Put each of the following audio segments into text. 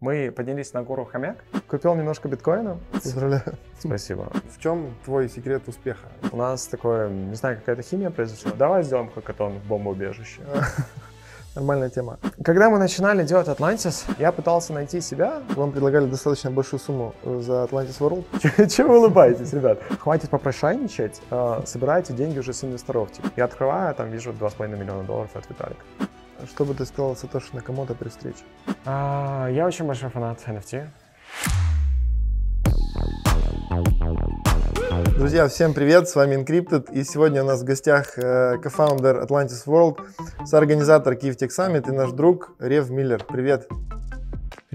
Мы поднялись на гору Хомяк, купил немножко биткоина. Поздравляю. Спасибо. В чем твой секрет успеха? У нас такое, не знаю, какая-то химия произошла. Давай сделаем хакатон в бомбоубежище. Нормальная тема. Когда мы начинали делать Atlantis, я пытался найти себя. Вам предлагали достаточно большую сумму э, за Atlantis World. Чем вы улыбаетесь, ребят? Хватит попрошайничать, э, собирайте деньги уже с инвесторов. Типа, я открываю, а там вижу 2,5 миллиона долларов от Виталика. Что бы ты сказал Сатоши то при встрече? А, я очень большой фанат NFT. Друзья, всем привет, с вами Encrypted, и сегодня у нас в гостях э, кофаундер Atlantis World, соорганизатор Kiev Tech Summit и наш друг Рев Миллер. Привет!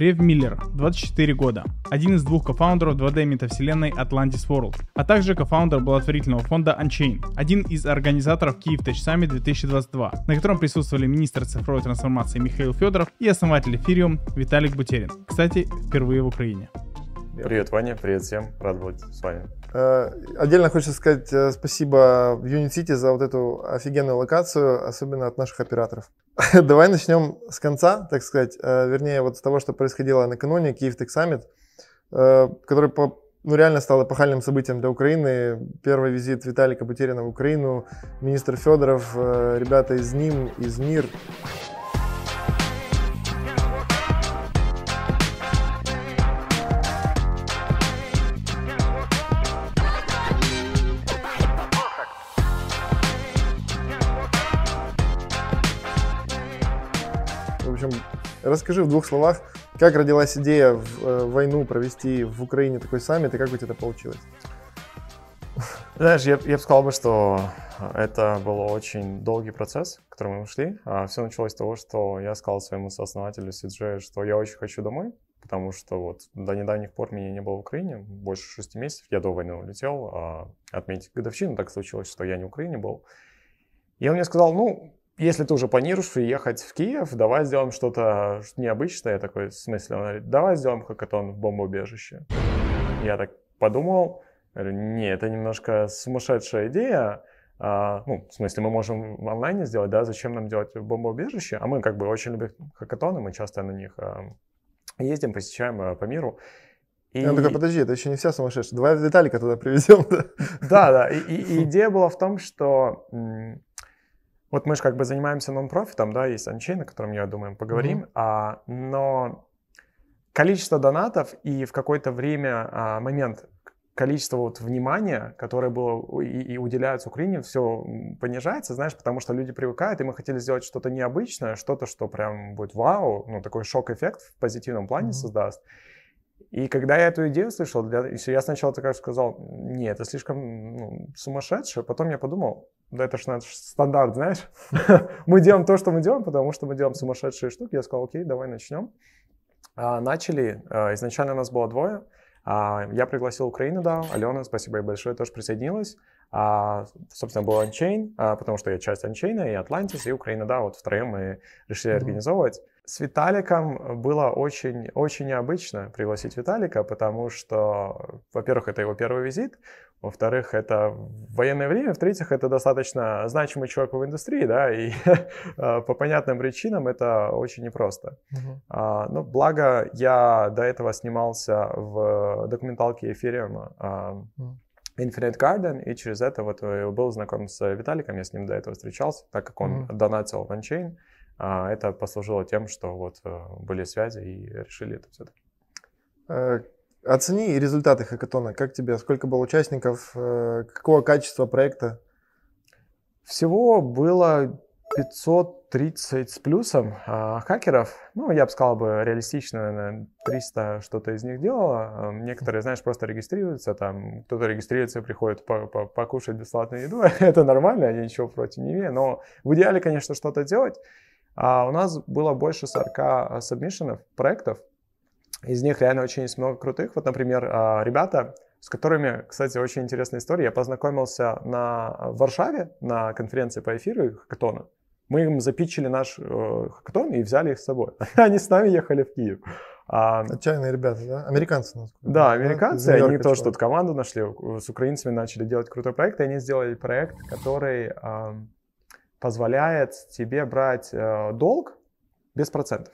Рев Миллер, 24 года, один из двух кофаундеров 2D метавселенной Atlantis World, а также кофаундер благотворительного фонда Unchain, один из организаторов Киев Tech Summit 2022, на котором присутствовали министр цифровой трансформации Михаил Федоров и основатель Ethereum Виталик Бутерин, кстати, впервые в Украине. Привет, Ваня, привет всем, рад быть с вами. Э, отдельно хочется сказать э, спасибо Unit City за вот эту офигенную локацию, особенно от наших операторов. Давай начнем с конца, так сказать, э, вернее, вот с того, что происходило накануне, Киев Tech Summit, э, который по, ну, реально стал эпохальным событием для Украины. Первый визит Виталика Бутерина в Украину, министр Федоров, э, ребята из НИМ, из МИР. общем, расскажи в двух словах, как родилась идея в э, войну провести в Украине такой саммит и как у тебя это получилось? Знаешь, я, я бы сказал бы, что это был очень долгий процесс, к которому мы шли. А, Все началось с того, что я сказал своему сооснователю Сиджею, что я очень хочу домой, потому что вот до недавних пор меня не было в Украине, больше шести месяцев, я до войны улетел, а отметить годовщину, так случилось, что я не в Украине был. И он мне сказал, ну, если ты уже планируешь ехать в Киев, давай сделаем что-то э, необычное, такой в смысле, он говорит, давай сделаем хакатон в бомбоубежище. Я так подумал, говорю, не, это немножко сумасшедшая идея, а, ну, в смысле, мы можем в онлайне сделать, да, зачем нам делать бомбоубежище, а мы как бы очень любим хакатоны, мы часто на них а, ездим, посещаем а, по миру, и... Он такой, подожди, это еще не вся сумасшедшая. Давай Виталика туда привезем. Да, да. и идея была в том, что вот мы же как бы занимаемся нон-профитом, да, есть анчейн, о котором, я думаю, поговорим, mm-hmm. а, но количество донатов и в какое-то время, а, момент, количество вот внимания, которое было и, и уделяется Украине, все понижается, знаешь, потому что люди привыкают, и мы хотели сделать что-то необычное, что-то, что прям будет вау, ну, такой шок-эффект в позитивном плане mm-hmm. создаст. И когда я эту идею слышал, для... я сначала такая сказал, нет, это слишком ну, сумасшедшее, потом я подумал, да это же наш стандарт, знаешь. мы делаем то, что мы делаем, потому что мы делаем сумасшедшие штуки. Я сказал, окей, давай начнем. А, начали. А, изначально нас было двое. А, я пригласил Украину, да. Алена, спасибо ей большое, тоже присоединилась. А, собственно, был Unchain, а, потому что я часть Unchain, и Atlantis, и Украина, да, вот втроем мы решили mm-hmm. организовывать. С Виталиком было очень, очень необычно пригласить Виталика, потому что, во-первых, это его первый визит, во-вторых, это военное время. В-третьих, это достаточно значимый человек в индустрии, да, и э, по понятным причинам это очень непросто. А, но ну, благо я до этого снимался в документалке Эфириума Infinite Garden, и через это вот э, был знаком с Виталиком, я с ним до этого встречался, так как он угу. донатил в а, это послужило тем, что вот э, были связи и решили это все-таки. Оцени результаты хакатона. Как тебе? Сколько было участников? Э, какого качества проекта? Всего было 530 с плюсом а, хакеров. Ну, я бы сказал бы реалистично, наверное, 300 что-то из них делало. Э, некоторые, знаешь, просто регистрируются, там кто-то регистрируется, и приходит покушать бесплатную еду. Это нормально, они ничего против не имею. Но в идеале, конечно, что-то делать. А у нас было больше 40 сабмишенов, проектов. Из них реально очень есть много крутых. Вот, например, а, ребята, с которыми, кстати, очень интересная история. Я познакомился на а, в Варшаве на конференции по эфиру Хакатона. Мы им запичили наш э, хакатон и взяли их с собой. Они с нами ехали в Киев. А, Отчаянные ребята, да? Американцы. Да, американцы. Они тоже тут команду нашли. С украинцами начали делать крутой проект. И они сделали проект, который э, позволяет тебе брать э, долг без процентов.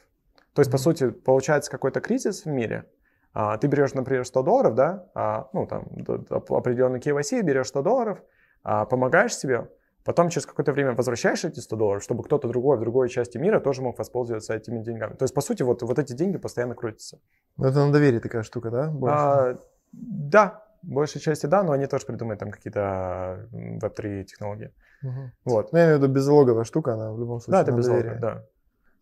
То есть, по сути, получается какой-то кризис в мире, а, ты берешь, например, 100 долларов, да, а, ну, там, определенный KYC, берешь 100 долларов, а, помогаешь себе, потом через какое-то время возвращаешь эти 100 долларов, чтобы кто-то другой в другой части мира тоже мог воспользоваться этими деньгами. То есть, по сути, вот, вот эти деньги постоянно крутятся. Но ну, это на доверие такая штука, да? А, да, большей части да, но они тоже придумают там какие-то веб-3 технологии. Угу. Вот. Ну, я имею в виду беззалоговая штука, она в любом случае Да, это беззалоговая, да.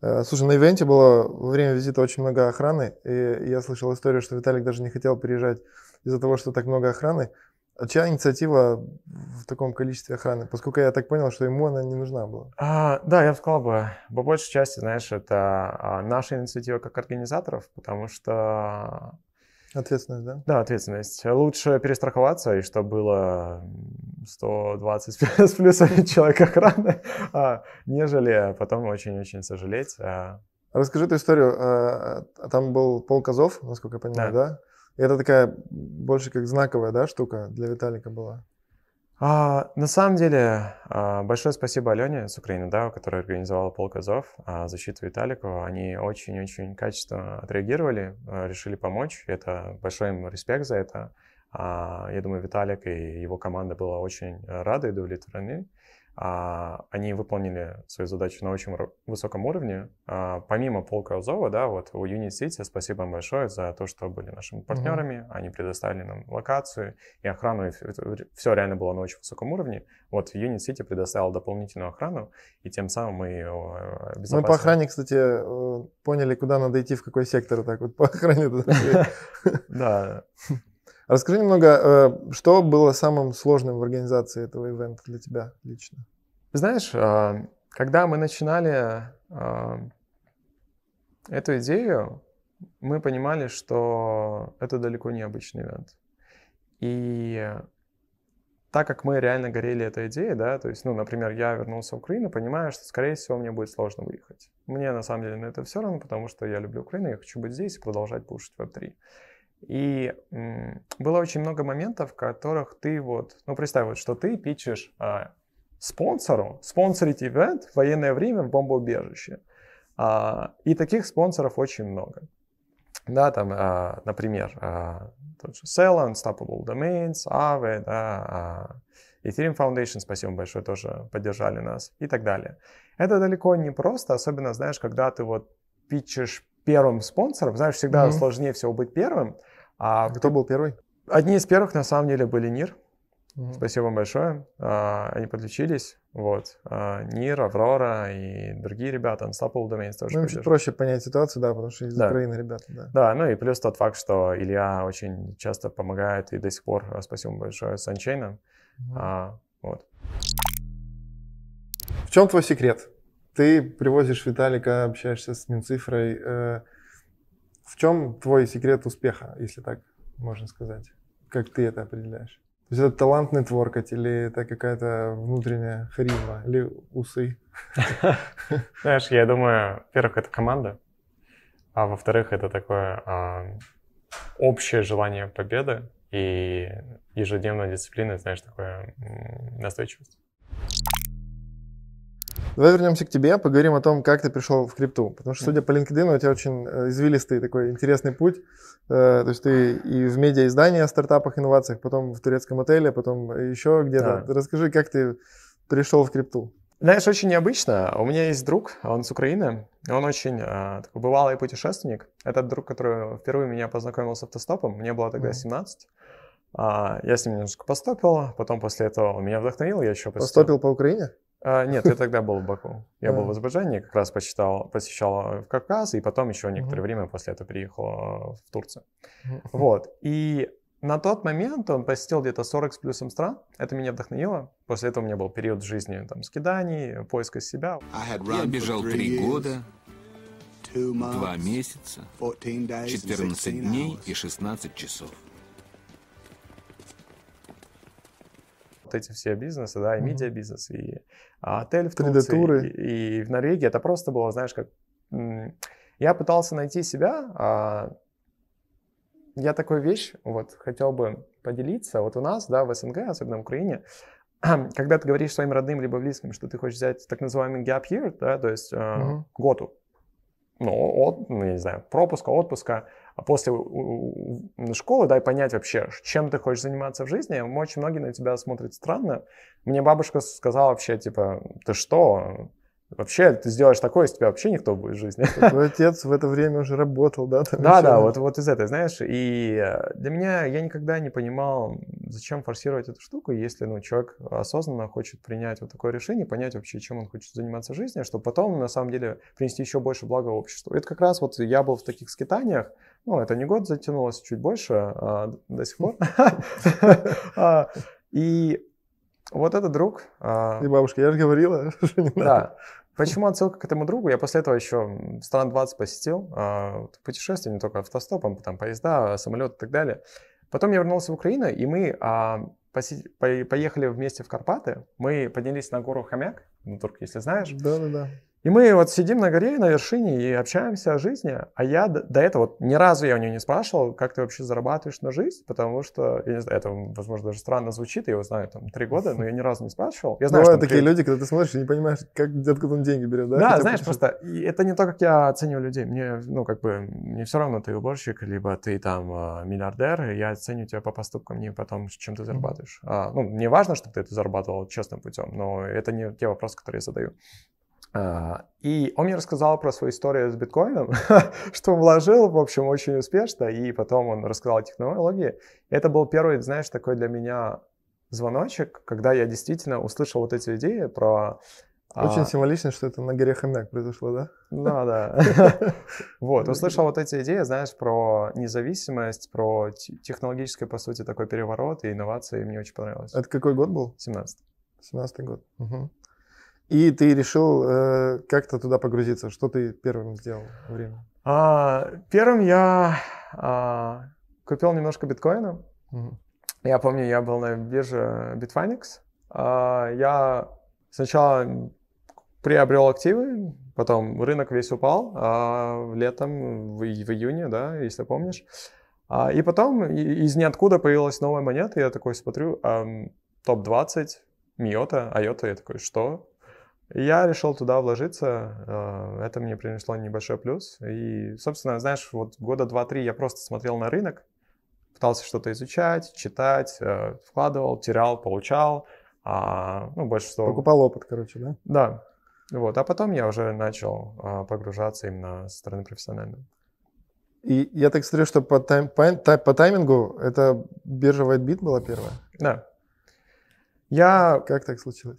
Э, слушай, на ивенте было во время визита очень много охраны, и я слышал историю, что Виталик даже не хотел приезжать из-за того, что так много охраны. А чья инициатива в таком количестве охраны? Поскольку я так понял, что ему она не нужна была. А, да, я бы сказал бы, по большей части, знаешь, это а, наша инициатива как организаторов, потому что Ответственность, да? Да, ответственность. Лучше перестраховаться, и чтобы было 120 с плюсами человек охраны, а, нежели потом очень-очень сожалеть. А. Расскажи эту историю. А, там был Пол Козов, насколько я понимаю, да? да? И это такая больше как знаковая да, штука для Виталика была. А, на самом деле, а, большое спасибо Алене с Украины, да, которая организовала полк Азов, а, защиту Виталику. Они очень-очень качественно отреагировали, а, решили помочь. Это большой им респект за это. Я думаю, Виталик и его команда была очень рады и удовлетворены. А, они выполнили свою задачу на очень высоком уровне. А, помимо полка Азова, да, вот у Unit City, спасибо им большое за то, что были нашими партнерами, mm-hmm. они предоставили нам локацию и охрану, и все реально было на очень высоком уровне. Вот Unit City предоставил дополнительную охрану, и тем самым мы ее а, безопасно... Мы по охране, кстати, э, поняли, куда надо идти, в какой сектор, так вот по охране. Да. Расскажи немного, э, что было самым сложным в организации этого ивента для тебя лично? Знаешь, э, когда мы начинали э, эту идею, мы понимали, что это далеко не обычный ивент. И так как мы реально горели этой идеей, да, то есть, ну, например, я вернулся в Украину, понимаю, что, скорее всего, мне будет сложно выехать. Мне, на самом деле, на это все равно, потому что я люблю Украину, я хочу быть здесь и продолжать пушить Web3. И было очень много моментов, в которых ты вот, ну представь, вот, что ты пичешь а, спонсору, спонсорить ивент в военное время в бомбоубежище. А, и таких спонсоров очень много. Да, там, а, например, а, тот же Sela, Unstoppable Domains, Aave, да, а, Ethereum Foundation, спасибо большое, тоже поддержали нас и так далее. Это далеко не просто, особенно, знаешь, когда ты вот пичешь первым спонсором, знаешь, всегда mm-hmm. сложнее всего быть первым, а кто был первый? Одни из первых, на самом деле, были НИР. Угу. Спасибо вам большое. А, они подключились. Вот. А, НИР, Аврора и другие ребята, Unstoppable Domains тоже. Ну, чуть проще понять ситуацию, да, потому что из да. Украины ребята, да. Да, ну и плюс тот факт, что Илья очень часто помогает и до сих пор, э, спасибо вам большое, с Unchain. Угу. А, вот. В чем твой секрет? Ты привозишь Виталика, общаешься с Минцифрой, э, в чем твой секрет успеха, если так можно сказать? Как ты это определяешь? То есть это талант нетворкать или это какая-то внутренняя харизма или усы? Знаешь, я думаю, во-первых, это команда, а во-вторых, это такое а, общее желание победы и ежедневная дисциплина, знаешь, такое настойчивость. Давай вернемся к тебе, поговорим о том, как ты пришел в крипту. Потому что, судя по LinkedIn, у тебя очень э, извилистый такой интересный путь. Э, то есть ты и в медиа, медиаиздании, стартапах, инновациях, потом в турецком отеле, потом еще где-то. Да. Расскажи, как ты пришел в крипту. Знаешь, очень необычно. У меня есть друг, он с Украины. Он очень э, такой бывалый путешественник. Это друг, который впервые меня познакомил с автостопом, мне было тогда 17. А, я с ним немножко поступил, потом после этого он меня вдохновил, я еще поступил. Поступил по Украине? А, нет, я тогда был в Баку. Я был в Азербайджане, как раз посчитал, посещал в э, Кавказ, и потом еще некоторое время после этого приехал э, в Турцию. Вот. И на тот момент он посетил где-то 40 с плюсом стран. Это меня вдохновило. После этого у меня был период жизни там, скиданий, поиска себя. Я бежал три года, два месяца, 14 дней и 16 часов. Вот эти все бизнесы, да, и медиабизнес, и а отель в Турции и, в Норвегии это просто было, знаешь, как... Я пытался найти себя, а я такую вещь вот хотел бы поделиться. Вот у нас, да, в СНГ, особенно в Украине, когда ты говоришь своим родным либо близким, что ты хочешь взять так называемый gap year, да, то есть э, mm-hmm. ну, от, ну, я не знаю, пропуска, отпуска, а после школы дай понять вообще, чем ты хочешь заниматься в жизни. Очень многие на тебя смотрят странно. Мне бабушка сказала вообще, типа, ты что? Вообще, ты сделаешь такое, из тебя вообще никто будет в жизни. Твой отец в это время уже работал, да? Да, да, вот, вот из этой, знаешь. И э, для меня я никогда не понимал, зачем форсировать эту штуку, если ну, человек осознанно хочет принять вот такое решение, понять вообще, чем он хочет заниматься в жизни, чтобы потом, на самом деле, принести еще больше блага обществу. Это как раз вот я был в таких скитаниях, ну, это не год затянулось, чуть больше а, до сих пор. А, и вот этот друг... А, и бабушка, я же говорила, что не надо. Почему отсылка к этому другу? Я после этого еще стран 20 посетил, а, путешествия, не только автостопом, там поезда, самолет и так далее. Потом я вернулся в Украину, и мы поехали вместе в Карпаты. Мы поднялись на гору Хомяк, ну, только если знаешь. Да-да-да. И мы вот сидим на горе, на вершине и общаемся о жизни. А я до этого, вот, ни разу я у нее не спрашивал, как ты вообще зарабатываешь на жизнь, потому что, я не знаю, это, возможно, даже странно звучит, я его знаю там три года, но я ни разу не спрашивал. Я знаю, Бывают такие при... люди, когда ты смотришь не понимаешь, как, откуда он деньги берет, да? Да, Хотя знаешь, просто это не то, как я оцениваю людей. Мне, ну, как бы, мне все равно, ты уборщик, либо ты там а, миллиардер, и я оценю тебя по поступкам, не потом, чем ты зарабатываешь. А, ну, мне важно, чтобы ты это зарабатывал честным путем, но это не те вопросы, которые я задаю. А, и он мне рассказал про свою историю с биткоином, что он вложил, в общем, очень успешно, и потом он рассказал о технологии. Это был первый, знаешь, такой для меня звоночек, когда я действительно услышал вот эти идеи про... А, очень а... символично, что это на горе Хомяк произошло, да? Да, да. Вот, услышал вот эти идеи, знаешь, про независимость, про технологический, по сути, такой переворот и инновации, мне очень понравилось. Это какой год был? 17 17 год. И ты решил э, как-то туда погрузиться. Что ты первым сделал время? А, первым я а, купил немножко биткоина. Угу. Я помню, я был на бирже Bitfinex. А, я сначала приобрел активы, потом рынок весь упал а, летом, в, в июне, да, если помнишь. А, и потом из ниоткуда появилась новая монета. Я такой смотрю, а, топ-20, Миота, Айота. Я такой, что? Я решил туда вложиться, а, это мне принесло небольшой плюс. И, собственно, знаешь, вот года два-три я просто смотрел на рынок, пытался что-то изучать, читать, э, вкладывал, терял, получал. А, ну, всего. Покупал опыт, короче, да? Да. Вот. А потом я уже начал а, погружаться именно со стороны профессиональной. И я так смотрю, что по, тайм, по, по таймингу это биржа WhiteBit была первая? Да. Я... Как так случилось?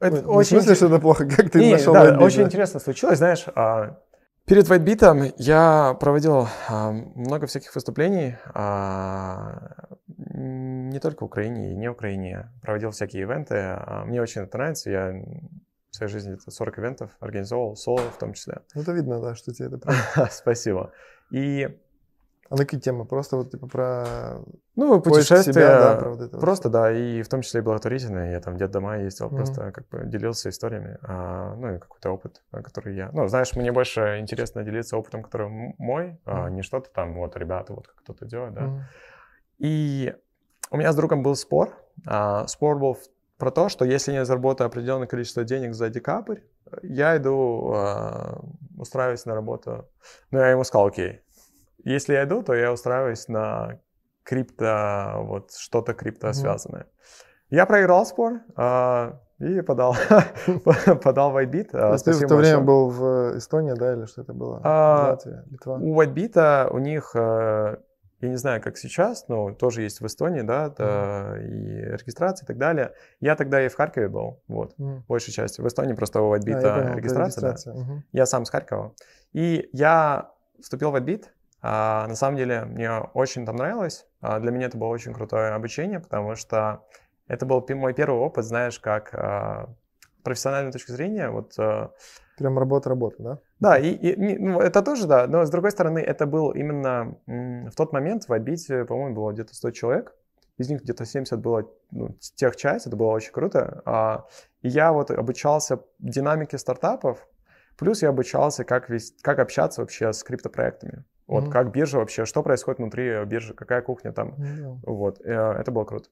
Это ну, очень... В смысле, что это плохо? Как ты И, нашел да, Whitebit? Очень да? интересно случилось, знаешь, а... перед Whitebit я проводил а, много всяких выступлений, а, не только в Украине и не в Украине. Проводил всякие ивенты. А, мне очень это нравится, я в своей жизни 40 ивентов организовал, соло в том числе. Ну, это видно, да, что тебе это понравилось. Спасибо. И а на какие темы? Просто вот типа про ну, путешествия, себя, да, про вот это просто, вот. да, и в том числе и благотворительные. Я там где-то дома ездил, mm-hmm. просто как бы делился историями, а, ну и какой-то опыт, а, который я... Ну, знаешь, мне больше интересно делиться опытом, который мой, mm-hmm. а не что-то там, вот, ребята, вот как кто-то делает, да. Mm-hmm. И у меня с другом был спор. А, спор был про то, что если я заработаю определенное количество денег за декабрь, я иду а, устраиваться на работу. Ну, я ему сказал, окей, если я иду, то я устраиваюсь на крипто, вот что-то крипто связанное. Mm-hmm. Я проиграл спор а, и подал, подал в Whitebit. А, ты в то большое. время был в Эстонии, да, или что это было? А, Латвия, Литва? У Whitebit у них, э, я не знаю, как сейчас, но тоже есть в Эстонии, да, да mm. и регистрация и так далее. Я тогда и в Харькове был, вот, mm. большей частью. В Эстонии просто у а, Whitebit а, э, регистрация. регистрация. Да. Mm-hmm. Я сам с Харькова. И я вступил в Whitebit, а, на самом деле мне очень там нравилось. А, для меня это было очень крутое обучение, потому что это был мой первый опыт, знаешь, как а, профессиональной точки зрения. Вот, Прям работа-работа, да? Да, и, и ну, это тоже, да. Но, с другой стороны, это был именно в тот момент в обите, по-моему, было где-то 100 человек. Из них где-то 70 было ну, тех часть, это было очень круто. А, и я вот обучался динамике стартапов, плюс я обучался, как, вести, как общаться вообще с криптопроектами. Вот mm-hmm. как биржа вообще, что происходит внутри э, биржи, какая кухня там. Mm-hmm. Вот, э, это было круто.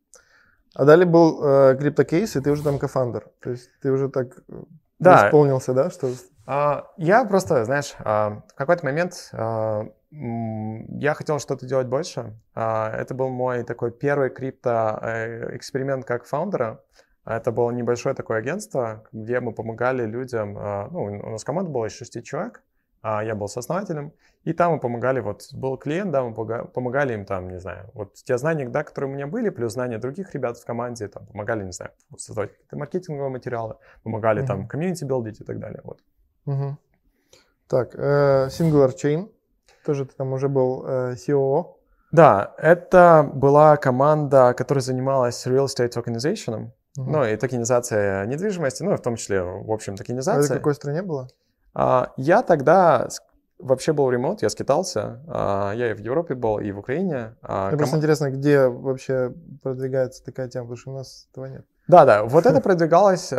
А далее был э, криптокейс, и ты уже там кафандр. То есть ты уже так э, да. исполнился, да? Что... А, я просто, знаешь, а, в какой-то момент а, я хотел что-то делать больше. А, это был мой такой первый криптоэксперимент как фаундера. Это было небольшое такое агентство, где мы помогали людям. А, ну, у нас команда была из шести человек. А, я был сооснователем, и там мы помогали, вот был клиент, да, мы помогали им там, не знаю, вот те знания, да, которые у меня были, плюс знания других ребят в команде, там, помогали, не знаю, создавать какие-то маркетинговые материалы, помогали uh-huh. там комьюнити билдить и так далее, вот. Uh-huh. Так, э, Singular Chain, тоже ты там уже был э, COO. Да, это была команда, которая занималась real estate tokenization, uh-huh. ну и токенизация недвижимости, ну в том числе, в общем, токенизация. А это в какой стране было? А, я тогда вообще был ремонт, я скитался. А, я и в Европе был, и в Украине. А, Мне Ком... просто интересно, где вообще продвигается такая тема, потому что у нас этого нет. Да, да, вот это продвигалось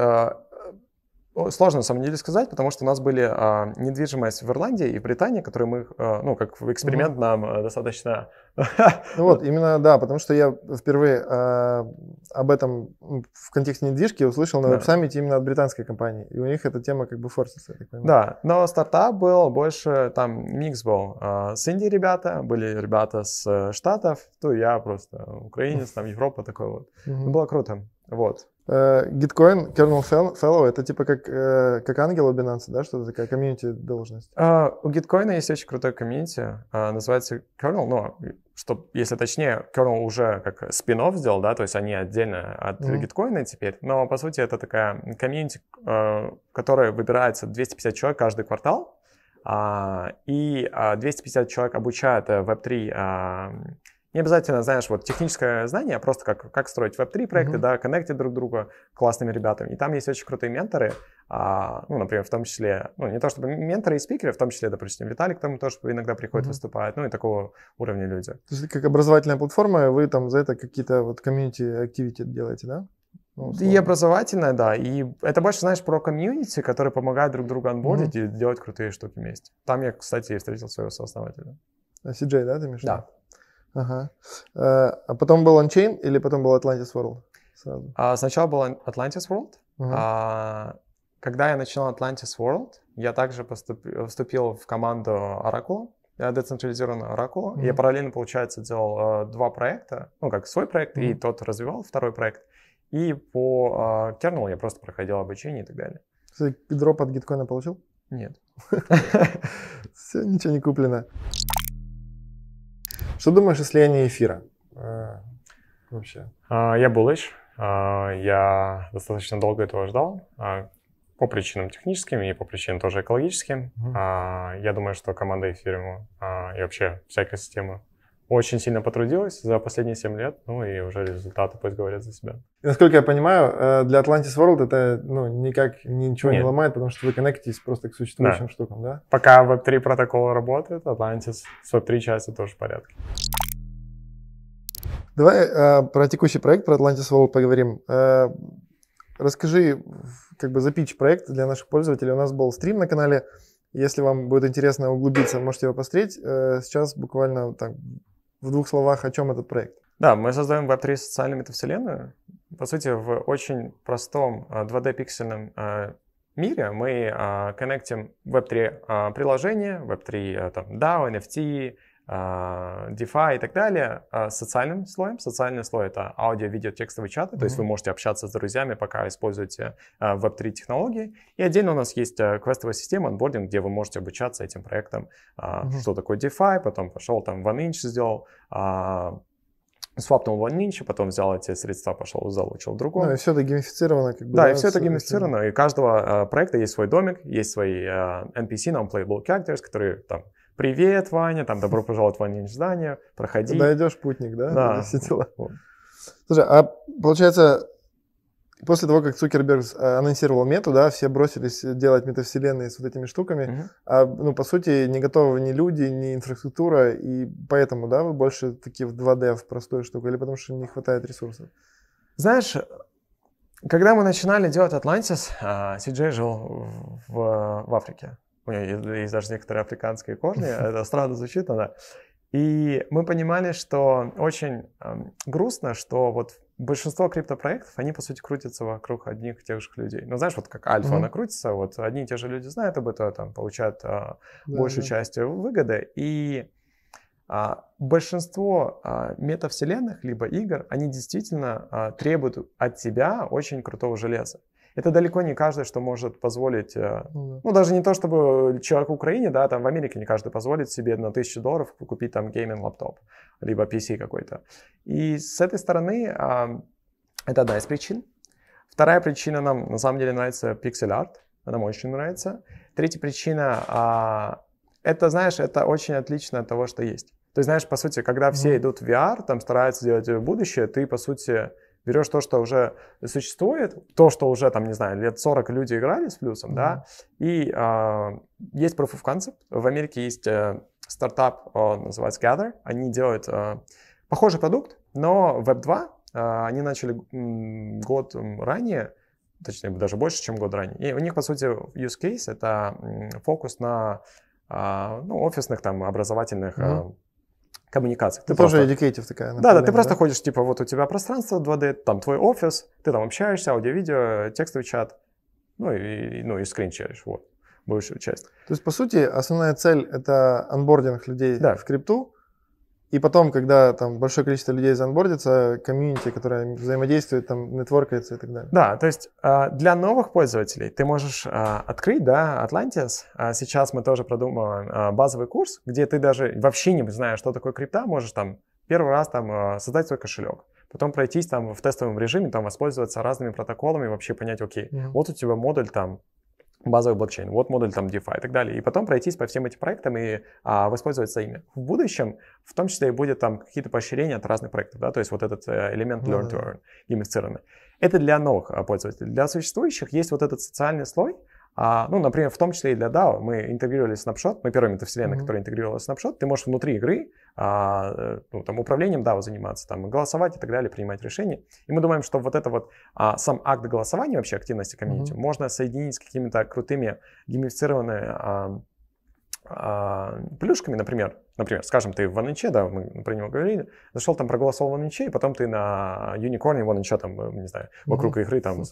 Сложно, на самом деле, сказать, потому что у нас были а, недвижимость в Ирландии и в Британии, которые мы, а, ну, как в эксперимент mm-hmm. нам а, достаточно... Ну вот, именно, да, потому что я впервые а, об этом в контексте недвижки услышал на да. веб-саммите именно от британской компании, и у них эта тема как бы форсится, Да, но стартап был больше, там, микс был. А, с Индии ребята, были ребята с э, Штатов, то я просто украинец, там, Европа, такой вот. Mm-hmm. Было круто, вот. Э, гиткоин, kernel fellow, это типа как, э, как ангел у Binance, да, что-то такая комьюнити должность? Uh, у гиткоина есть очень крутое комьюнити, а, называется kernel, но что, если точнее, kernel уже как спин сделал, да, то есть они отдельно от mm-hmm. гиткоина теперь, но по сути это такая комьюнити, э, которая выбирается 250 человек каждый квартал, а, и 250 человек обучают Web3 не обязательно, знаешь, вот техническое знание, а просто как, как строить веб-3 проекты, mm-hmm. да, коннектить друг друга классными ребятами. И там есть очень крутые менторы, а, ну, например, в том числе, ну, не то чтобы менторы и спикеры, в том числе, допустим, Виталик там тоже иногда приходит, mm-hmm. выступает, ну, и такого уровня люди. То есть как образовательная платформа, вы там за это какие-то вот комьюнити-активити делаете, да? Ну, и образовательная, да. И это больше, знаешь, про комьюнити, которые помогают друг другу анбордить mm-hmm. и делать крутые штуки вместе. Там я, кстати, и встретил своего сооснователя. А CJ, да, ты имеешь? Да. Ага. Э, а потом был Unchained или потом был Atlantis World? А, сначала был Atlantis World. Угу. А, когда я начинал Atlantis World, я также поступил, вступил в команду Oracle, э, децентрализированную Oracle. mm Я параллельно, получается, делал э, два проекта, ну, как свой проект, mm и тот развивал второй проект. И по э, Kernel я просто проходил обучение и так далее. Ты дроп от гиткоина получил? Нет. Все, ничего не куплено. Что думаешь о слиянии эфира э, вообще? А, я bullish. А, я достаточно долго этого ждал. А, по причинам техническим и по причинам тоже экологическим. Mm-hmm. Я думаю, что команда эфира и вообще всякая система очень сильно потрудилась за последние 7 лет, ну и уже результаты пусть говорят за себя. И, насколько я понимаю, э, для Atlantis World это ну, никак ничего Нет. не ломает, потому что вы коннектитесь просто к существующим да. штукам, да? Пока Web3 протокол работает, Atlantis с Web3 части тоже в порядке. Давай э, про текущий проект, про Atlantis World поговорим. Э, расскажи, как бы запич проект для наших пользователей. У нас был стрим на канале. Если вам будет интересно углубиться, можете его посмотреть. Э, сейчас буквально там в двух словах, о чем этот проект? Да, мы создаем Web3 социальную метавселенную. По сути, в очень простом 2D-пиксельном а, а, мире мы а, коннектим Web3 приложения, Web3 там, DAO, NFT, а, DeFi и так далее, а, социальным слоем. Социальный слой — это аудио, видео, текстовые чаты, mm-hmm. то есть вы можете общаться с друзьями, пока используете Web3 а, технологии. И отдельно у нас есть квестовая система, онбординг, где вы можете обучаться этим проектам, mm-hmm. что такое DeFi, потом пошел там OneInch сделал, свапнул OneInch, потом взял эти средства, пошел, залучил другое. Ну, и все это геймифицировано. Как бы, да, да, и все это геймифицировано. И у каждого проекта есть свой домик, есть свои NPC, non-playable characters, которые там привет, Ваня, там, добро пожаловать, Ваня, в здание, проходи. Найдешь путник, да? Да. Слушай, а получается, после того, как Цукерберг а, анонсировал мету, да, все бросились делать метавселенные с вот этими штуками, угу. а, ну, по сути, не готовы ни люди, ни инфраструктура, и поэтому, да, вы больше такие в 2D, в простую штуку, или потому что не хватает ресурсов? Знаешь, когда мы начинали делать Atlantis, CJ а, жил в, в Африке у нее есть, даже некоторые африканские корни, это странно звучит она. И мы понимали, что очень грустно, что вот большинство криптопроектов, они, по сути, крутятся вокруг одних и тех же людей. Ну, знаешь, вот как альфа, mm-hmm. она крутится, вот одни и те же люди знают об этом, там, получают э, да, большую да. часть выгоды. И а, большинство а, метавселенных, либо игр, они действительно а, требуют от тебя очень крутого железа это далеко не каждый, что может позволить, э, ну, ну, даже не то, чтобы человек в Украине, да, там в Америке не каждый позволит себе на тысячу долларов купить там гейминг-лаптоп, либо PC какой-то. И с этой стороны а, это одна из причин. Вторая причина нам на самом деле нравится пиксель арт, нам очень нравится. Третья причина, а, это, знаешь, это очень отлично от того, что есть. То есть, знаешь, по сути, когда все идут в VR, там стараются делать будущее, ты, по сути, берешь то, что уже существует, то, что уже, там, не знаю, лет 40 люди играли с плюсом, mm-hmm. да, и э, есть Proof of Concept, в Америке есть э, стартап, он э, называется Gather, они делают э, похожий продукт, но Web2, э, они начали м, год ранее, точнее, даже больше, чем год ранее, и у них, по сути, use case — это м, фокус на э, ну, офисных, там, образовательных mm-hmm коммуникации. Ты, ну, просто... тоже educative такая. Да, да, ты да? просто ходишь, типа, вот у тебя пространство 2D, там твой офис, ты там общаешься, аудио-видео, текстовый чат, ну и, ну, и скрин вот, большую часть. То есть, по сути, основная цель — это анбординг людей да. в крипту, и потом, когда там большое количество людей заонбордится, комьюнити, которая взаимодействует, там, нетворкается и так далее. Да, то есть а, для новых пользователей ты можешь а, открыть, да, Atlantis. А сейчас мы тоже продумываем базовый курс, где ты даже вообще не зная, что такое крипта, можешь там первый раз там создать свой кошелек потом пройтись там в тестовом режиме, там воспользоваться разными протоколами, вообще понять, окей, mm-hmm. вот у тебя модуль там базовый блокчейн, вот модуль там DeFi и так далее, и потом пройтись по всем этим проектам и а, воспользоваться ими. В будущем, в том числе, и будет там какие-то поощрения от разных проектов, да, то есть вот этот э, элемент learn to earn геймифицированный. Это для новых а, пользователей. Для существующих есть вот этот социальный слой, а, ну, например, в том числе и для DAO мы интегрировали Snapshot, мы первая метавселенная, mm-hmm. которая интегрировала Snapshot. Ты можешь внутри игры а, э, ну, там, управлением DAO заниматься, там, голосовать и так далее, принимать решения. И мы думаем, что вот это вот а, сам акт голосования вообще активности комьюнити mm-hmm. можно соединить с какими-то крутыми геймифицированными а, а, плюшками, например, например, скажем, ты в OneInch, да, мы про него говорили, зашел там, проголосовал в OneInch, и потом ты на Unicorn и OneInch там, э, не знаю, вокруг mm-hmm. игры там,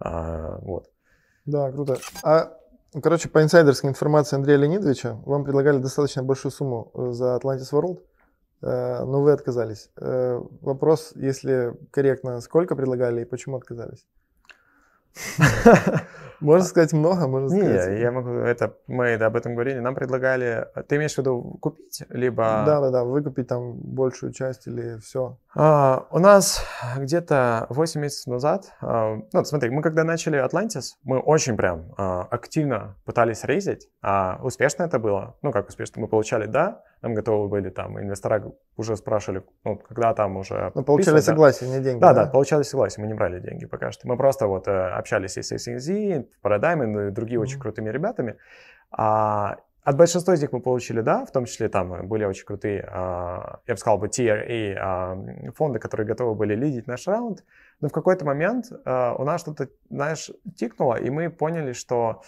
а, вот. Да, круто. А, короче, по инсайдерской информации Андрея Леонидовича, вам предлагали достаточно большую сумму э, за Atlantis World, э, но вы отказались. Э, вопрос, если корректно, сколько предлагали и почему отказались? Можно сказать много, можно сказать... Не, я могу... Это, мы об этом говорили. Нам предлагали... Ты имеешь в виду купить, либо... Да-да-да, выкупить там большую часть или все. А, у нас где-то 8 месяцев назад... А, ну, смотри, мы когда начали Atlantis, мы очень прям а, активно пытались резать. А, успешно это было. Ну, как успешно? Мы получали «да», нам готовы были там, инвестора уже спрашивали, ну, когда там уже... Ну, получали писали, согласие, да. не деньги. Да, да, да, получали согласие, мы не брали деньги пока что. Мы просто вот э, общались с SNZ, Paradigm и ну, другими mm-hmm. очень крутыми ребятами. А, от большинства из них мы получили, да, в том числе там были очень крутые, а, я бы сказал бы, TRA а, фонды, которые готовы были лидить наш раунд, но в какой-то момент э, у нас что-то, знаешь, тикнуло, и мы поняли, что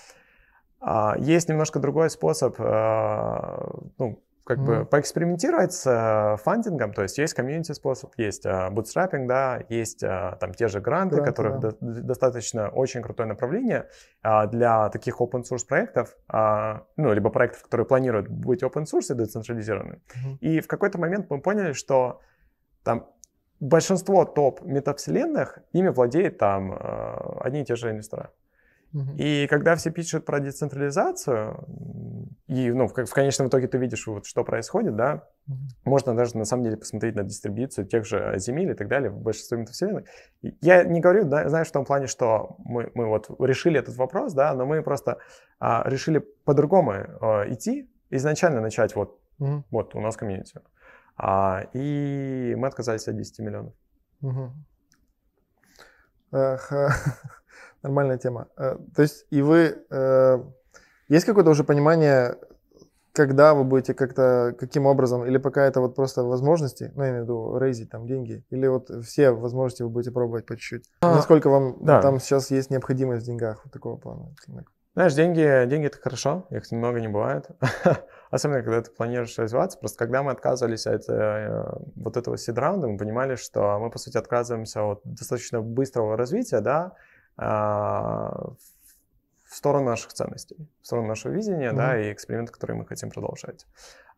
а, есть немножко другой способ э, ну, как mm. бы поэкспериментировать с э, фандингом, то есть есть комьюнити способ, есть э, бутстрапинг, да, есть э, там те же гранты, Грант, которые да. до, достаточно очень крутое направление э, для таких open source проектов, э, ну, либо проектов, которые планируют быть open source и децентрализированными. Mm-hmm. И в какой-то момент мы поняли, что там большинство топ метавселенных, ими владеет там э, одни и те же инвесторы. Mm-hmm. И когда все пишут про децентрализацию, и ну, в, в конечном итоге ты видишь, вот, что происходит, да, mm-hmm. можно даже на самом деле посмотреть на дистрибьюцию тех же земель и так далее в большинстве метавселенных. Я не говорю, да, знаешь, в том плане, что мы, мы вот решили этот вопрос, да, но мы просто а, решили по-другому а, идти, изначально начать вот, mm-hmm. вот у нас комьюнити. А, и мы отказались от 10 миллионов. Mm-hmm. Эх, нормальная тема. Э, то есть и вы э, есть какое-то уже понимание, когда вы будете как-то, каким образом, или пока это вот просто возможности, ну, я имею в виду рейзить там деньги, или вот все возможности вы будете пробовать по чуть-чуть? А, Насколько вам да. там сейчас есть необходимость в деньгах вот такого плана? Знаешь, деньги, деньги это хорошо, их немного не бывает. Особенно, когда ты планируешь развиваться. Просто когда мы отказывались от э, вот этого сид-раунда, мы понимали, что мы, по сути, отказываемся от достаточно быстрого развития, да, э, в сторону наших ценностей, в сторону нашего видения, mm-hmm. да, и эксперимента, который мы хотим продолжать.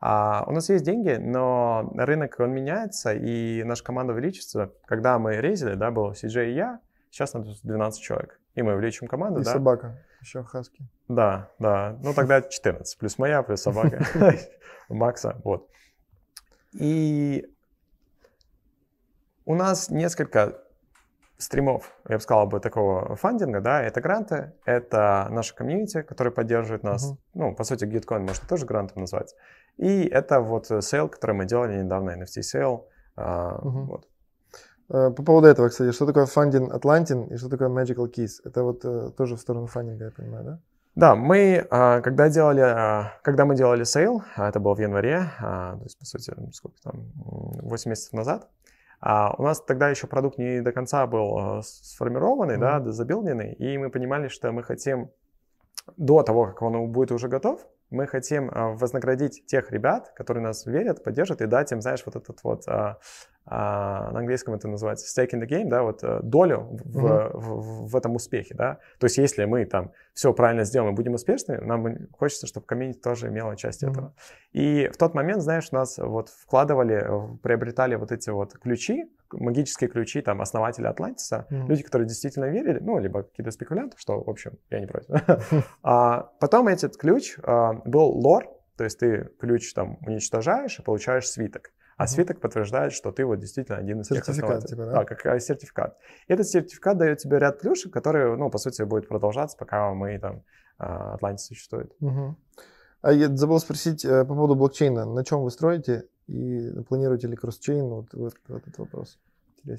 А, у нас есть деньги, но рынок, он меняется, и наша команда увеличится. Когда мы резили, да, был CJ и я, сейчас у нас 12 человек. И мы увеличим команду, и да? собака, еще хаски. Да, да. Ну, тогда 14, плюс моя, плюс собака, Макса, вот. И у нас несколько стримов, я бы сказал, бы такого фандинга, да, это гранты, это наша комьюнити, которая поддерживает нас. Uh-huh. Ну, по сути, GitCoin можно тоже грантом назвать. И это вот э, сейл, который мы делали недавно, NFT сейл. Uh-huh. Вот. Э, по поводу этого, кстати, что такое фандинг Atlantin и что такое Magical Keys? Это вот э, тоже в сторону фандинга, я понимаю, да? Да, мы, а, когда делали, а, когда мы делали сейл, это было в январе, то есть, по сути, сколько там, 8 месяцев назад, а у нас тогда еще продукт не до конца был э, сформированный, mm-hmm. да, забилденный, и мы понимали, что мы хотим до того, как он будет уже готов, мы хотим а, вознаградить тех ребят, которые нас верят, поддержат, и дать им, знаешь, вот этот вот, а, а, на английском это называется stake in the game, да, вот э, долю в, mm-hmm. в, в, в этом успехе, да. То есть если мы там все правильно сделаем и будем успешны, нам хочется, чтобы комьюнити тоже имела часть mm-hmm. этого. И в тот момент, знаешь, нас вот вкладывали, э, приобретали вот эти вот ключи, магические ключи там основателя Атлантиса, mm-hmm. люди, которые действительно верили, ну, либо какие-то спекулянты, что, в общем, я не против. а, потом этот ключ а, был лор, то есть ты ключ там уничтожаешь и получаешь свиток. А mm свиток подтверждает, что ты вот действительно один из сертификат тех типа, да? да, как э, сертификат. И этот сертификат дает тебе ряд плюшек, которые, ну, по сути, будет продолжаться, пока мы там э, Атлантис существует. Угу. А я забыл спросить э, по поводу блокчейна. На чем вы строите и ну, планируете ли кросс-чейн? Вот, вот, вот этот вопрос.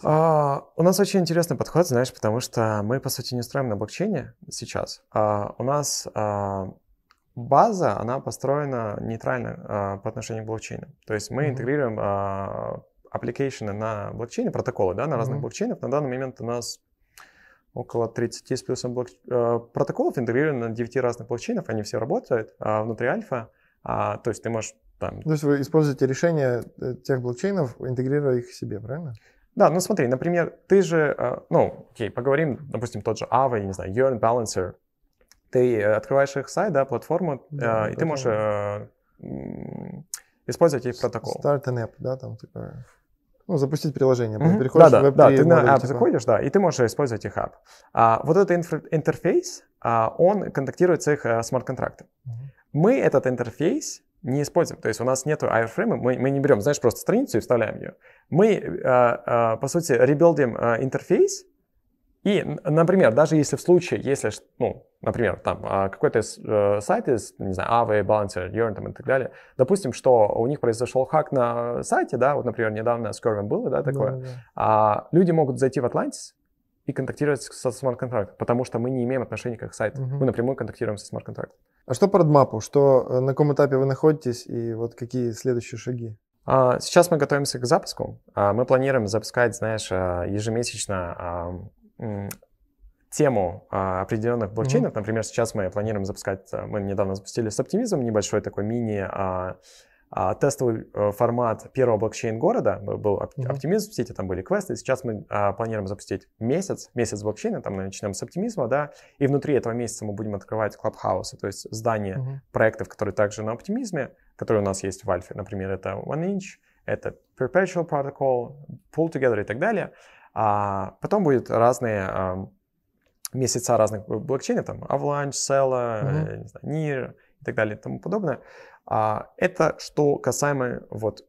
А, у нас очень интересный подход, знаешь, потому что мы, по сути, не строим на блокчейне сейчас. А, у нас а, база, она построена нейтрально а, по отношению к блокчейну. То есть мы интегрируем а, аппликейшены на блокчейне, протоколы, да, на разных блокчейнах. На данный момент у нас около 30 с плюсом блок... Э, протоколов интегрировано на 9 разных блокчейнов, они все работают а внутри альфа. А, то есть ты можешь там. То есть вы используете решения э, тех блокчейнов, интегрируя их к себе, правильно? Да, ну смотри, например, ты же, э, ну, окей, поговорим, допустим, тот же Ava, я не знаю, Yearn Balancer. Ты э, открываешь их сайт, да, платформу, да, э, и ты можешь э, использовать их протокол. Start an app, да, там такое. Ну, запустить приложение. Mm-hmm. Переходишь да, да, да, ты на app типа... заходишь, да, и ты можешь использовать их app. А, вот этот инф- интерфейс, а, он контактирует с их а, смарт-контрактом. Mm-hmm. Мы этот интерфейс не используем. То есть у нас нет iframe, мы, мы не берем, знаешь, просто страницу и вставляем ее. Мы, э, э, по сути, ребилдим э, интерфейс, и, например, даже если в случае, если, ну, например, там а, какой-то сайт из, не знаю, Aave, Balancer, Yearn там, и так далее, допустим, что у них произошел хак на сайте, да, вот, например, недавно с Curvin было, да, такое, да, да. люди могут зайти в Atlantis и контактировать со смарт-контрактом, потому что мы не имеем отношения к их сайту, угу. мы напрямую контактируем со смарт-контрактом. А что по родмапу? Что, э, на каком этапе вы находитесь и вот какие следующие шаги? А, сейчас мы готовимся к запуску. А, мы планируем запускать, знаешь, а, ежемесячно тему определенных блокчейнов. Mm-hmm. Например, сейчас мы планируем запускать, мы недавно запустили с оптимизмом небольшой такой мини а, тестовый э, формат первого блокчейн города был оптимизм в сети, там были квесты. Сейчас мы а, планируем запустить месяц, месяц блокчейна, там мы начнем с оптимизма, да, и внутри этого месяца мы будем открывать клабхаусы, то есть здания угу. проектов, которые также на оптимизме, которые у нас есть в Альфе. Например, это OneInch, это Perpetual Protocol, Pull Together и так далее. А потом будут разные а, месяца разных э, блокчейнов, там Avalanche, Sela, угу. Э, знаю, Near и так далее и тому подобное. А, это что касаемо вот,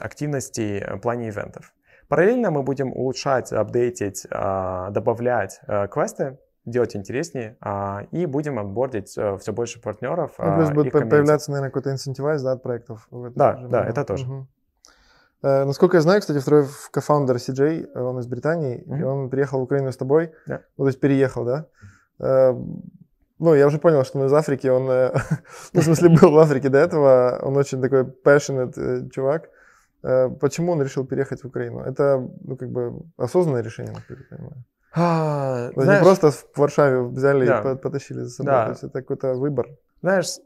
активности э, в плане ивентов. Параллельно мы будем улучшать, апдейтить, а, добавлять э, квесты, делать интереснее, а, и будем отбордить э, все больше партнеров. Ну, плюс будет появляться, наверное, какой-то инцентивайз да, от проектов. Да, да, это тоже. Угу. Насколько я знаю, кстати, второй кофаундер CJ, он из Британии, mm-hmm. и он приехал в Украину с тобой, yeah. ну, то есть переехал, да? Ну, я уже понял, что он из Африки, он, э, ну, в смысле, был в Африке до этого, он очень такой passionate э, чувак. Э, почему он решил переехать в Украину? Это, ну, как бы, осознанное решение, насколько я понимаю. А, знаешь, не просто в Варшаве взяли да, и потащили за собой. Да. То есть это какой-то выбор. Знаешь,